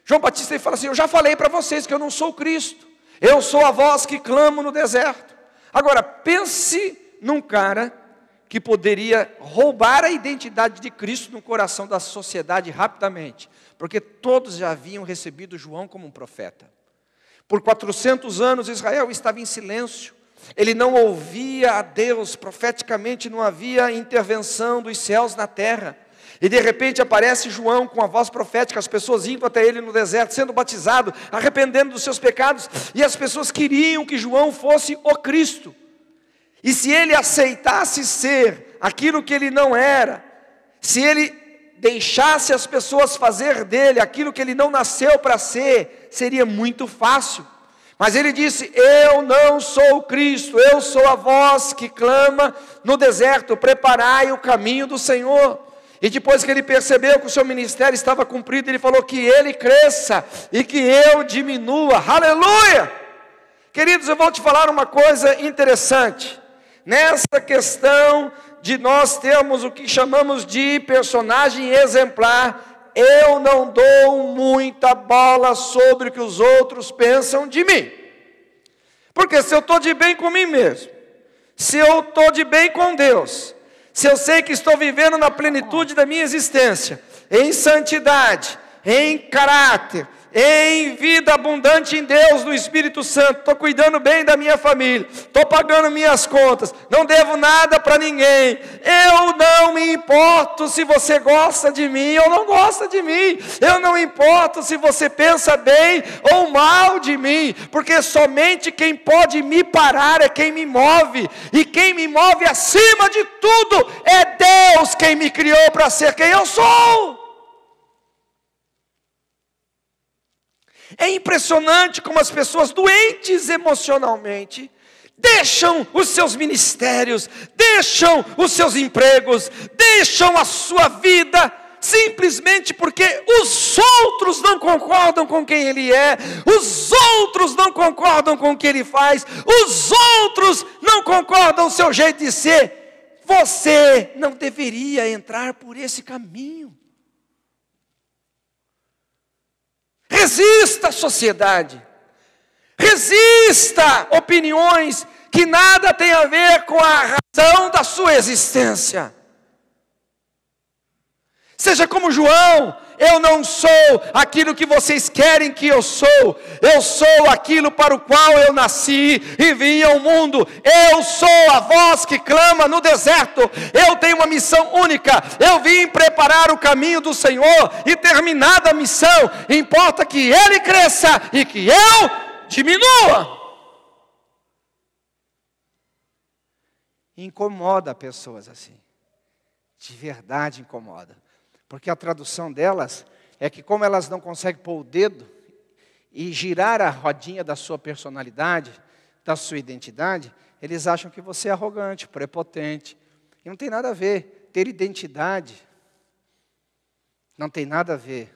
João Batista ele fala assim: Eu já falei para vocês que eu não sou o Cristo, eu sou a voz que clamo no deserto. Agora, pense num cara que poderia roubar a identidade de Cristo no coração da sociedade rapidamente, porque todos já haviam recebido João como um profeta. Por 400 anos Israel estava em silêncio, ele não ouvia a Deus, profeticamente não havia intervenção dos céus na terra. E de repente aparece João com a voz profética, as pessoas indo até ele no deserto, sendo batizado, arrependendo dos seus pecados, e as pessoas queriam que João fosse o Cristo. E se ele aceitasse ser aquilo que ele não era, se ele deixasse as pessoas fazer dele aquilo que ele não nasceu para ser, seria muito fácil. Mas ele disse: Eu não sou Cristo, eu sou a voz que clama no deserto, preparai o caminho do Senhor. E depois que ele percebeu que o seu ministério estava cumprido, ele falou que ele cresça e que eu diminua. Aleluia! Queridos, eu vou te falar uma coisa interessante. Nessa questão de nós termos o que chamamos de personagem exemplar, eu não dou muita bola sobre o que os outros pensam de mim. Porque se eu estou de bem com mim mesmo, se eu estou de bem com Deus, se eu sei que estou vivendo na plenitude da minha existência, em santidade, em caráter, em vida abundante em Deus, no Espírito Santo. Estou cuidando bem da minha família, estou pagando minhas contas, não devo nada para ninguém. Eu não me importo se você gosta de mim ou não gosta de mim. Eu não importo se você pensa bem ou mal de mim, porque somente quem pode me parar é quem me move, e quem me move acima de tudo é Deus, quem me criou para ser quem eu sou. É impressionante como as pessoas doentes emocionalmente deixam os seus ministérios, deixam os seus empregos, deixam a sua vida simplesmente porque os outros não concordam com quem ele é, os outros não concordam com o que ele faz, os outros não concordam com o seu jeito de ser. Você não deveria entrar por esse caminho. Resista à sociedade. Resista opiniões que nada têm a ver com a razão da sua existência. Seja como João, eu não sou aquilo que vocês querem que eu sou, eu sou aquilo para o qual eu nasci e vim ao mundo, eu sou a voz que clama no deserto, eu tenho uma missão única, eu vim preparar o caminho do Senhor e terminada a missão, importa que Ele cresça e que eu diminua. Incomoda pessoas assim, de verdade incomoda porque a tradução delas é que, como elas não conseguem pôr o dedo e girar a rodinha da sua personalidade, da sua identidade, eles acham que você é arrogante, prepotente. E não tem nada a ver. Ter identidade não tem nada a ver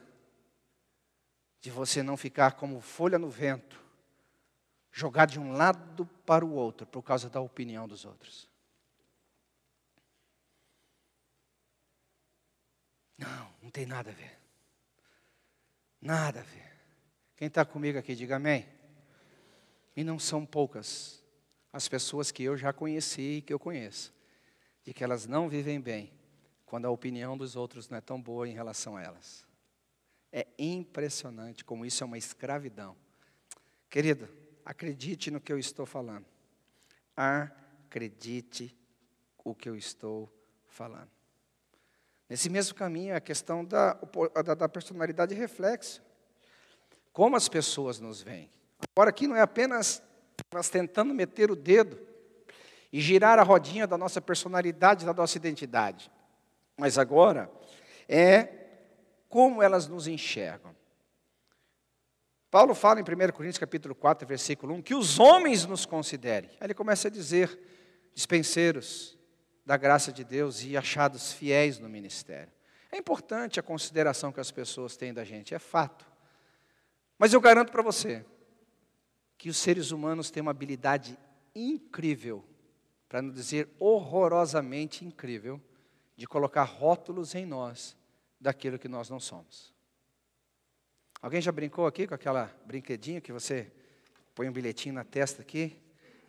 de você não ficar como folha no vento, jogar de um lado para o outro por causa da opinião dos outros. Não, não tem nada a ver. Nada a ver. Quem está comigo aqui, diga amém. E não são poucas as pessoas que eu já conheci e que eu conheço, de que elas não vivem bem quando a opinião dos outros não é tão boa em relação a elas. É impressionante como isso é uma escravidão. Querido, acredite no que eu estou falando. Acredite o que eu estou falando. Nesse mesmo caminho, a questão da, da, personalidade reflexa Como as pessoas nos veem. Agora, aqui não é apenas nós tentando meter o dedo e girar a rodinha da nossa personalidade, da nossa identidade. Mas agora é como elas nos enxergam. Paulo fala em 1 Coríntios capítulo 4, versículo 1, que os homens nos considerem. Aí ele começa a dizer, dispenseiros, da graça de Deus e achados fiéis no ministério. É importante a consideração que as pessoas têm da gente, é fato. Mas eu garanto para você que os seres humanos têm uma habilidade incrível, para não dizer horrorosamente incrível, de colocar rótulos em nós daquilo que nós não somos. Alguém já brincou aqui com aquela brinquedinho que você põe um bilhetinho na testa aqui?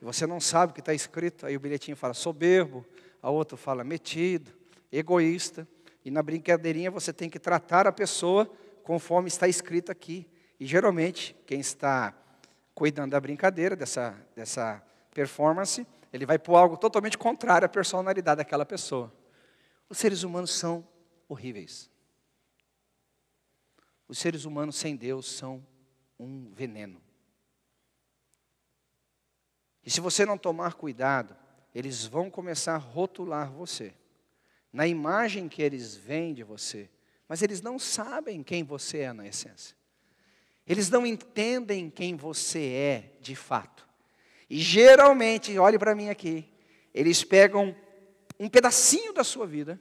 E você não sabe o que está escrito, aí o bilhetinho fala soberbo, a outra fala metido, egoísta. E na brincadeirinha você tem que tratar a pessoa conforme está escrito aqui. E geralmente, quem está cuidando da brincadeira, dessa, dessa performance, ele vai pôr algo totalmente contrário à personalidade daquela pessoa. Os seres humanos são horríveis. Os seres humanos sem Deus são um veneno. E se você não tomar cuidado, eles vão começar a rotular você, na imagem que eles veem de você, mas eles não sabem quem você é na essência. Eles não entendem quem você é de fato. E geralmente, olhe para mim aqui, eles pegam um pedacinho da sua vida,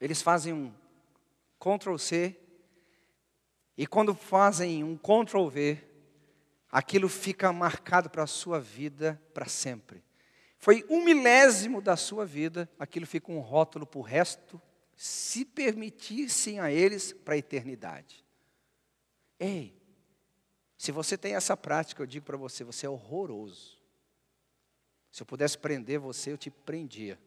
eles fazem um Ctrl C, e quando fazem um Ctrl V, aquilo fica marcado para a sua vida para sempre foi um milésimo da sua vida, aquilo fica um rótulo para o resto, se permitissem a eles para a eternidade. Ei, se você tem essa prática, eu digo para você, você é horroroso. Se eu pudesse prender você, eu te prendia.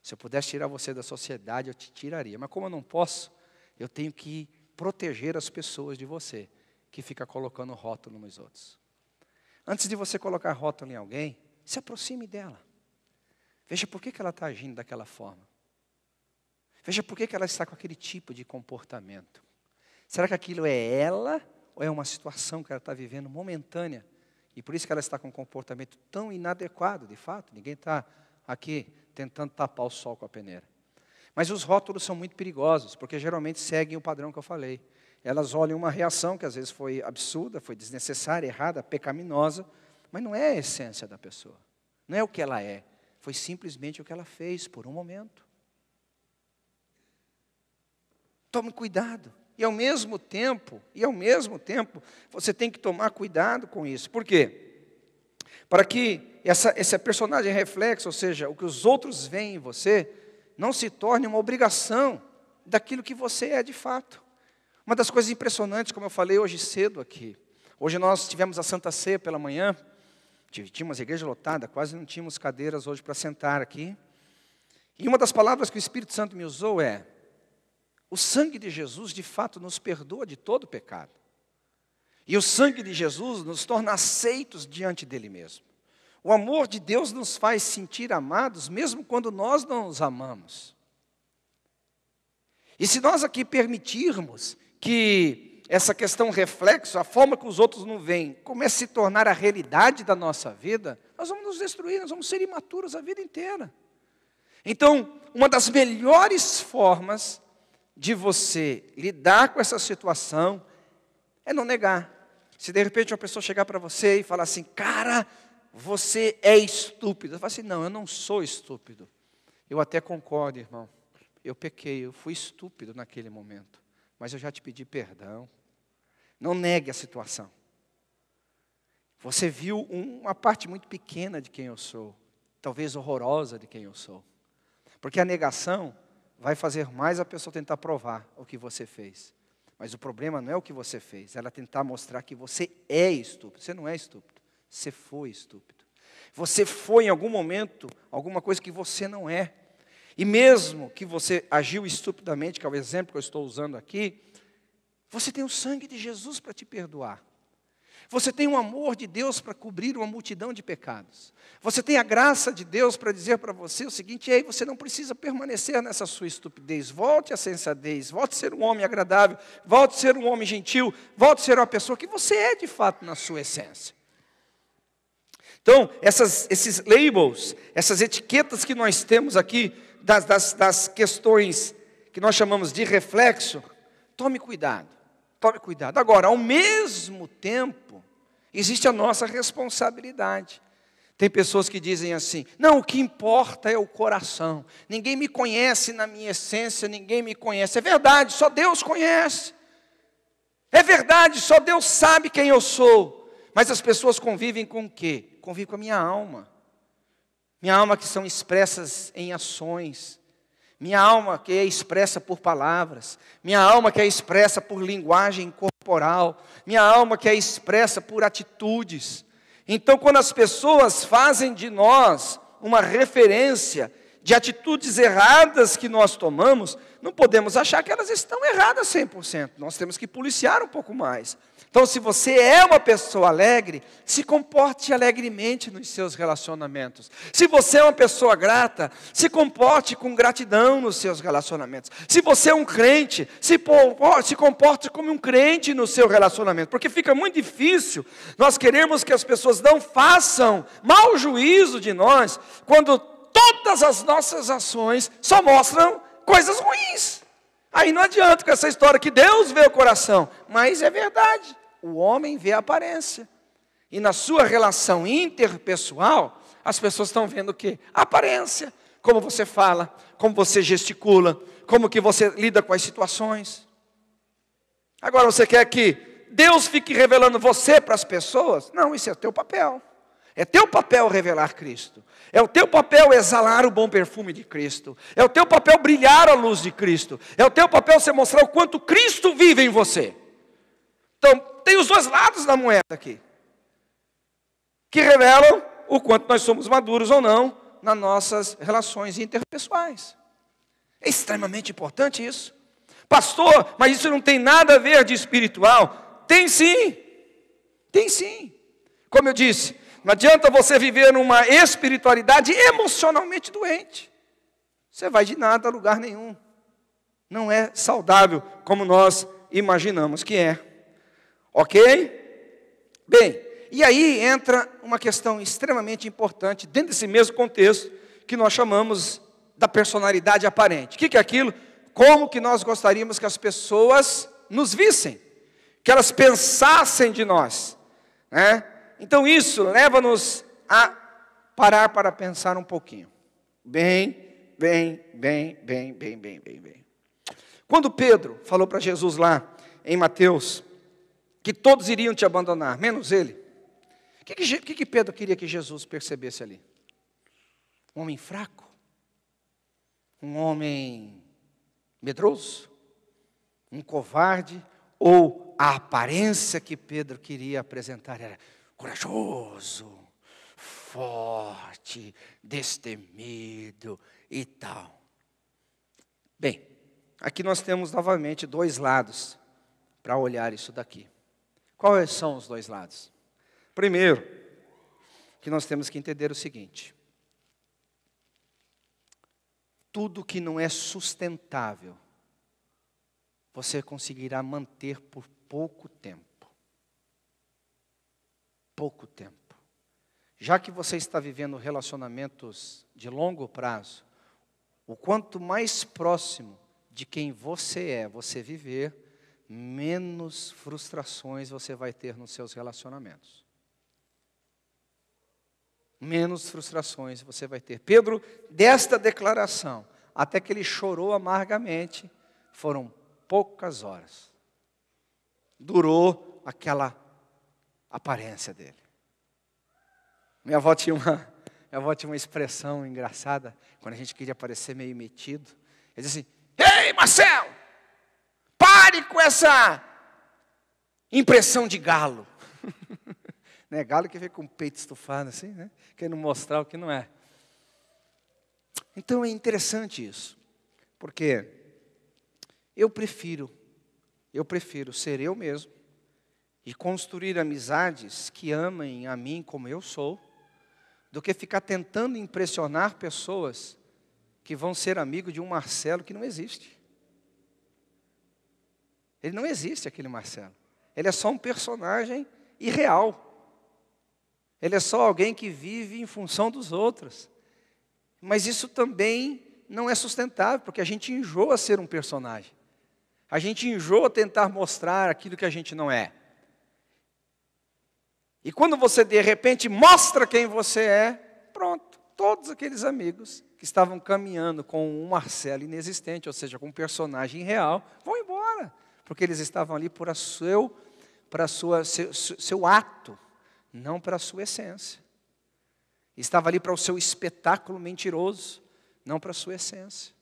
Se eu pudesse tirar você da sociedade, eu te tiraria. Mas como eu não posso, eu tenho que proteger as pessoas de você que fica colocando rótulo nos outros. Antes de você colocar rótulo em alguém, se aproxime dela. Veja por que, que ela está agindo daquela forma. Veja por que, que ela está com aquele tipo de comportamento. Será que aquilo é ela ou é uma situação que ela está vivendo momentânea? E por isso que ela está com um comportamento tão inadequado, de fato. Ninguém está aqui tentando tapar o sol com a peneira. Mas os rótulos são muito perigosos, porque geralmente seguem o padrão que eu falei. Elas olham uma reação que às vezes foi absurda, foi desnecessária, errada, pecaminosa, mas não é a essência da pessoa. Não é o que ela é. Foi simplesmente o que ela fez por um momento. Tome cuidado. E ao mesmo tempo, e ao mesmo tempo, você tem que tomar cuidado com isso. Por quê? Para que essa, essa personagem reflexo, ou seja, o que os outros veem em você, não se torne uma obrigação daquilo que você é de fato. Uma das coisas impressionantes, como eu falei hoje cedo aqui, hoje nós tivemos a Santa Ceia pela manhã, Tínhamos a igreja lotada, quase não tínhamos cadeiras hoje para sentar aqui. E uma das palavras que o Espírito Santo me usou é: o sangue de Jesus de fato nos perdoa de todo pecado. E o sangue de Jesus nos torna aceitos diante dele mesmo. O amor de Deus nos faz sentir amados, mesmo quando nós não os amamos. E se nós aqui permitirmos que essa questão reflexo, a forma que os outros não veem, começa a é se tornar a realidade da nossa vida, nós vamos nos destruir, nós vamos ser imaturos a vida inteira. Então, uma das melhores formas de você lidar com essa situação é não negar. Se de repente uma pessoa chegar para você e falar assim, cara, você é estúpido. Eu falo assim, não, eu não sou estúpido. Eu até concordo, irmão. Eu pequei, eu fui estúpido naquele momento. Mas eu já te pedi perdão. Não negue a situação. Você viu uma parte muito pequena de quem eu sou, talvez horrorosa de quem eu sou. Porque a negação vai fazer mais a pessoa tentar provar o que você fez. Mas o problema não é o que você fez, ela tentar mostrar que você é estúpido. Você não é estúpido, você foi estúpido. Você foi em algum momento alguma coisa que você não é. E mesmo que você agiu estupidamente, que é o exemplo que eu estou usando aqui, você tem o sangue de Jesus para te perdoar. Você tem o amor de Deus para cobrir uma multidão de pecados. Você tem a graça de Deus para dizer para você o seguinte: ei, você não precisa permanecer nessa sua estupidez. Volte à sensatez, volte a ser um homem agradável, volte a ser um homem gentil, volte a ser uma pessoa que você é de fato na sua essência. Então, essas, esses labels, essas etiquetas que nós temos aqui, das, das, das questões que nós chamamos de reflexo, tome cuidado tome cuidado. Agora, ao mesmo tempo, existe a nossa responsabilidade. Tem pessoas que dizem assim: não, o que importa é o coração. Ninguém me conhece na minha essência, ninguém me conhece. É verdade, só Deus conhece. É verdade, só Deus sabe quem eu sou. Mas as pessoas convivem com o quê? Convivem com a minha alma. Minha alma que são expressas em ações. Minha alma que é expressa por palavras, minha alma que é expressa por linguagem corporal, minha alma que é expressa por atitudes. Então, quando as pessoas fazem de nós uma referência de atitudes erradas que nós tomamos, não podemos achar que elas estão erradas 100%. Nós temos que policiar um pouco mais. Então, se você é uma pessoa alegre, se comporte alegremente nos seus relacionamentos. Se você é uma pessoa grata, se comporte com gratidão nos seus relacionamentos. Se você é um crente, se, se comporte como um crente no seu relacionamento. Porque fica muito difícil nós queremos que as pessoas não façam mau juízo de nós quando todas as nossas ações só mostram coisas ruins. Aí não adianta com essa história que Deus vê o coração, mas é verdade o homem vê a aparência. E na sua relação interpessoal, as pessoas estão vendo o quê? A aparência. Como você fala, como você gesticula, como que você lida com as situações. Agora você quer que Deus fique revelando você para as pessoas? Não, isso é teu papel. É teu papel revelar Cristo. É o teu papel exalar o bom perfume de Cristo. É o teu papel brilhar a luz de Cristo. É o teu papel você mostrar o quanto Cristo vive em você. Então, tem os dois lados da moeda aqui, que revelam o quanto nós somos maduros ou não nas nossas relações interpessoais. É extremamente importante isso. Pastor, mas isso não tem nada a ver de espiritual. Tem sim, tem sim. Como eu disse, não adianta você viver numa espiritualidade emocionalmente doente. Você vai de nada a lugar nenhum. Não é saudável como nós imaginamos que é. Ok? Bem, e aí entra uma questão extremamente importante dentro desse mesmo contexto que nós chamamos da personalidade aparente. O que é aquilo? Como que nós gostaríamos que as pessoas nos vissem, que elas pensassem de nós. Né? Então isso leva-nos a parar para pensar um pouquinho. Bem, bem, bem, bem, bem, bem, bem, bem. Quando Pedro falou para Jesus lá em Mateus que todos iriam te abandonar, menos ele. O que, que, que, Pedro queria que Jesus percebesse ali? Um homem fraco? Um homem medroso? Um covarde? Ou a aparência que Pedro queria apresentar era corajoso, forte, destemido e tal. Bem, aqui nós temos novamente dois lados para olhar isso daqui. Quais são os dois lados? Primeiro, que nós temos que entender o seguinte: tudo que não é sustentável, você conseguirá manter por pouco tempo. Pouco tempo. Já que você está vivendo relacionamentos de longo prazo, o quanto mais próximo de quem você é, você viver, menos frustrações você vai ter nos seus relacionamentos. Menos frustrações você vai ter. Pedro, desta declaração, até que ele chorou amargamente, foram poucas horas. Durou aquela aparência dele. Minha avó tinha uma, minha avó tinha uma expressão engraçada, quando a gente queria parecer meio metido. Ele dizia assim: Ei, Marcelo! Pare com essa impressão de galo. né? Galo que vem com o peito estufado assim, né? Querendo mostrar o que não é. Então é interessante isso, porque eu prefiro, eu prefiro ser eu mesmo e construir amizades que amem a mim como eu sou, do que ficar tentando impressionar pessoas que vão ser amigo de um Marcelo que não existe. Ele não existe, aquele Marcelo. Ele é só um personagem irreal. Ele é só alguém que vive em função dos outros. Mas isso também não é sustentável, porque a gente enjoa ser um personagem. A gente enjoa tentar mostrar aquilo que a gente não é. E quando você de repente mostra quem você é, pronto, todos aqueles amigos que estavam caminhando com um Marcelo inexistente, ou seja, com um personagem real, vão porque eles estavam ali para seu, para sua, seu, seu ato, não para a sua essência. Estava ali para o seu espetáculo mentiroso, não para a sua essência.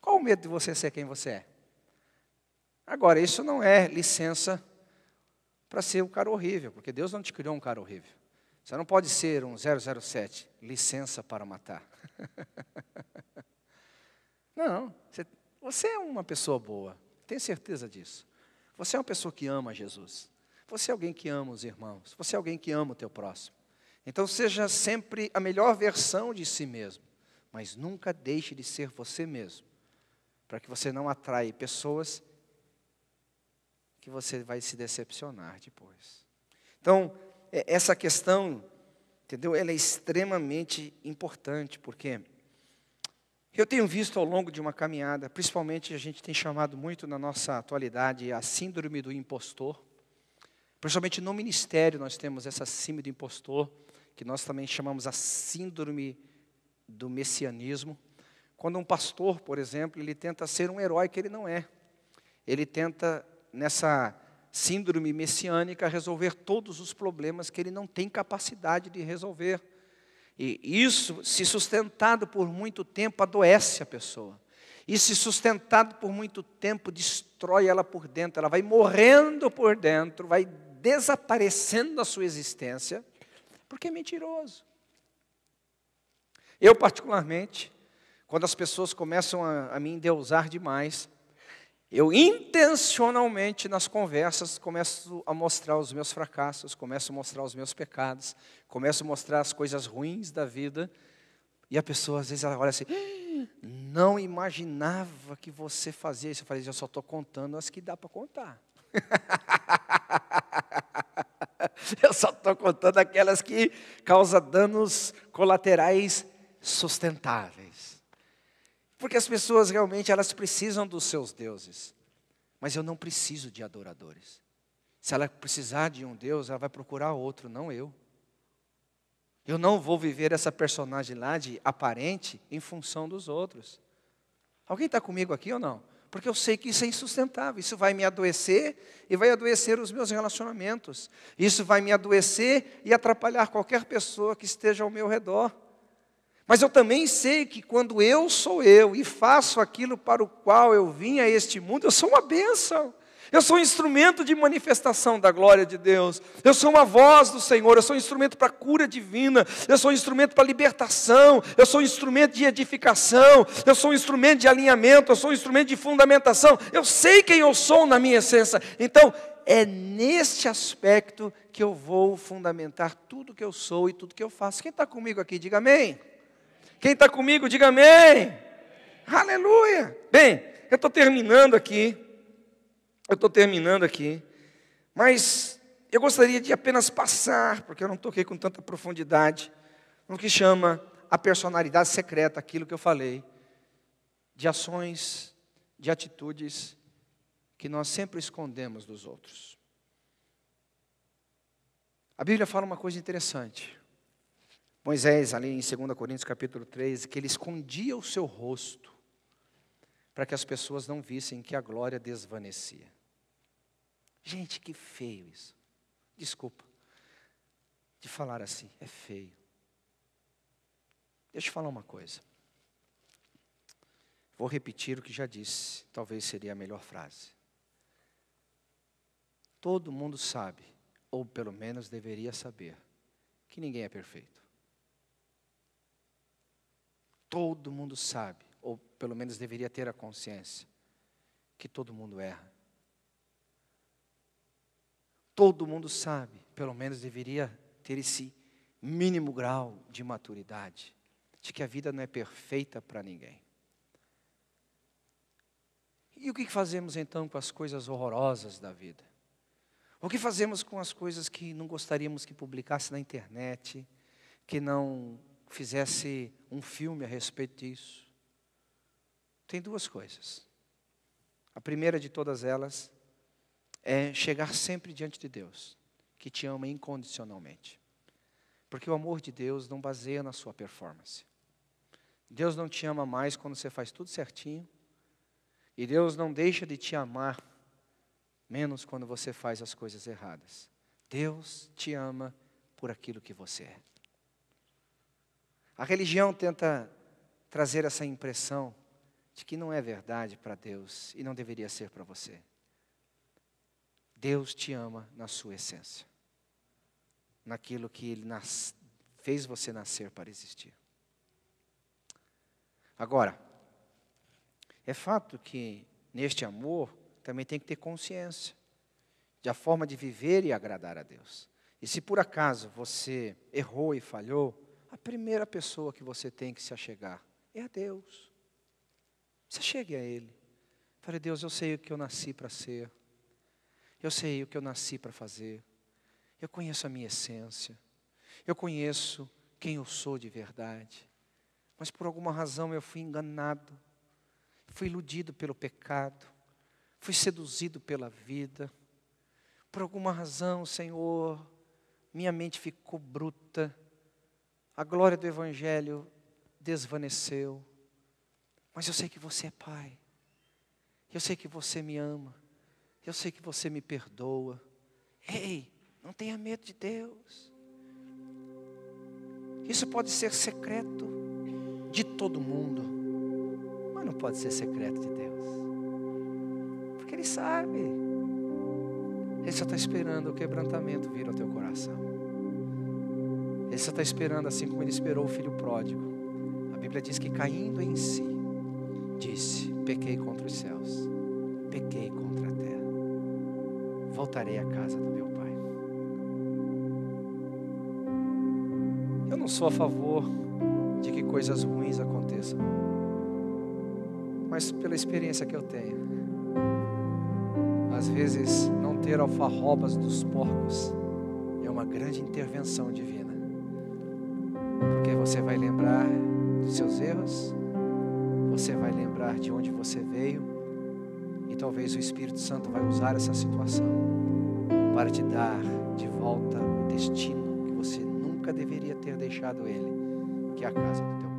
Qual o medo de você ser quem você é? Agora, isso não é licença para ser um cara horrível, porque Deus não te criou um cara horrível. Você não pode ser um 007, licença para matar. não, você, você é uma pessoa boa. Tenho certeza disso. Você é uma pessoa que ama Jesus. Você é alguém que ama os irmãos. Você é alguém que ama o teu próximo. Então seja sempre a melhor versão de si mesmo, mas nunca deixe de ser você mesmo, para que você não atraia pessoas que você vai se decepcionar depois. Então, é, essa questão, entendeu? Ela é extremamente importante, porque quê? Eu tenho visto ao longo de uma caminhada, principalmente a gente tem chamado muito na nossa atualidade a síndrome do impostor. Principalmente no ministério nós temos essa síndrome do impostor, que nós também chamamos a síndrome do messianismo. Quando um pastor, por exemplo, ele tenta ser um herói que ele não é. Ele tenta nessa síndrome messiânica resolver todos os problemas que ele não tem capacidade de resolver. E isso, se sustentado por muito tempo, adoece a pessoa. E se sustentado por muito tempo, destrói ela por dentro. Ela vai morrendo por dentro, vai desaparecendo da sua existência, porque é mentiroso. Eu, particularmente, quando as pessoas começam a, a me endeusar demais, eu intencionalmente nas conversas começo a mostrar os meus fracassos, começo a mostrar os meus pecados, começo a mostrar as coisas ruins da vida. E a pessoa às vezes ela olha assim: hum, "Não imaginava que você fazia isso". Eu falei: "Eu só estou contando as que dá para contar". Eu só estou contando aquelas que causam danos colaterais sustentáveis. Porque as pessoas realmente elas precisam dos seus deuses. Mas eu não preciso de adoradores. Se ela precisar de um Deus, ela vai procurar outro, não eu. Eu não vou viver essa personagem lá de aparente em função dos outros. Alguém está comigo aqui ou não? Porque eu sei que isso é insustentável. Isso vai me adoecer e vai adoecer os meus relacionamentos. Isso vai me adoecer e atrapalhar qualquer pessoa que esteja ao meu redor. Mas eu também sei que quando eu sou eu e faço aquilo para o qual eu vim a este mundo, eu sou uma bênção. Eu sou um instrumento de manifestação da glória de Deus. Eu sou uma voz do Senhor. Eu sou um instrumento para cura divina. Eu sou um instrumento para libertação. Eu sou um instrumento de edificação. Eu sou um instrumento de alinhamento. Eu sou um instrumento de fundamentação. Eu sei quem eu sou na minha essência. Então, é neste aspecto que eu vou fundamentar tudo que eu sou e tudo que eu faço. Quem está comigo aqui, diga amém. Quem está comigo, diga amém. amém. Aleluia. Bem, eu estou terminando aqui. Eu estou terminando aqui. Mas eu gostaria de apenas passar, porque eu não toquei com tanta profundidade, no que chama a personalidade secreta, aquilo que eu falei, de ações, de atitudes que nós sempre escondemos dos outros. A Bíblia fala uma coisa interessante. Moisés, ali em 2 Coríntios capítulo 13, que ele escondia o seu rosto para que as pessoas não vissem que a glória desvanecia. Gente, que feio isso. Desculpa de falar assim, é feio. Deixa eu falar uma coisa. Vou repetir o que já disse, talvez seria a melhor frase. Todo mundo sabe, ou pelo menos deveria saber, que ninguém é perfeito todo mundo sabe, ou pelo menos deveria ter a consciência, que todo mundo erra. Todo mundo sabe, pelo menos deveria ter esse mínimo grau de maturidade, de que a vida não é perfeita para ninguém. E o que fazemos então com as coisas horrorosas da vida? O que fazemos com as coisas que não gostaríamos que publicasse na internet, que não fizesse um filme a respeito disso. Tem duas coisas. A primeira de todas elas é chegar sempre diante de Deus, que te ama incondicionalmente. Porque o amor de Deus não baseia na sua performance. Deus não te ama mais quando você faz tudo certinho. E Deus não deixa de te amar menos quando você faz as coisas erradas. Deus te ama por aquilo que você é. A religião tenta trazer essa impressão de que não é verdade para Deus e não deveria ser para você. Deus te ama na sua essência, naquilo que Ele nas... fez você nascer para existir. Agora, é fato que neste amor também tem que ter consciência da forma de viver e agradar a Deus. E se por acaso você errou e falhou, a primeira pessoa que você tem que se achegar é a Deus. Se chegue a Ele. Fale, Deus, eu sei o que eu nasci para ser. Eu sei o que eu nasci para fazer. Eu conheço a minha essência. Eu conheço quem eu sou de verdade. Mas por alguma razão eu fui enganado. Fui iludido pelo pecado. Fui seduzido pela vida. Por alguma razão, Senhor, minha mente ficou bruta a glória do Evangelho desvaneceu, mas eu sei que você é Pai, eu sei que você me ama, eu sei que você me perdoa. Ei, não tenha medo de Deus. Isso pode ser secreto de todo mundo, mas não pode ser secreto de Deus, porque Ele sabe, Ele só está esperando o quebrantamento vir ao teu coração. Ele só está esperando, assim como ele esperou o filho pródigo. A Bíblia diz que caindo em si, disse: Pequei contra os céus, pequei contra a terra. Voltarei à casa do meu pai. Eu não sou a favor de que coisas ruins aconteçam, mas pela experiência que eu tenho, às vezes não ter alfarrobas dos porcos é uma grande intervenção divina. Você vai lembrar dos seus erros, você vai lembrar de onde você veio, e talvez o Espírito Santo vai usar essa situação para te dar de volta o destino que você nunca deveria ter deixado ele, que é a casa do teu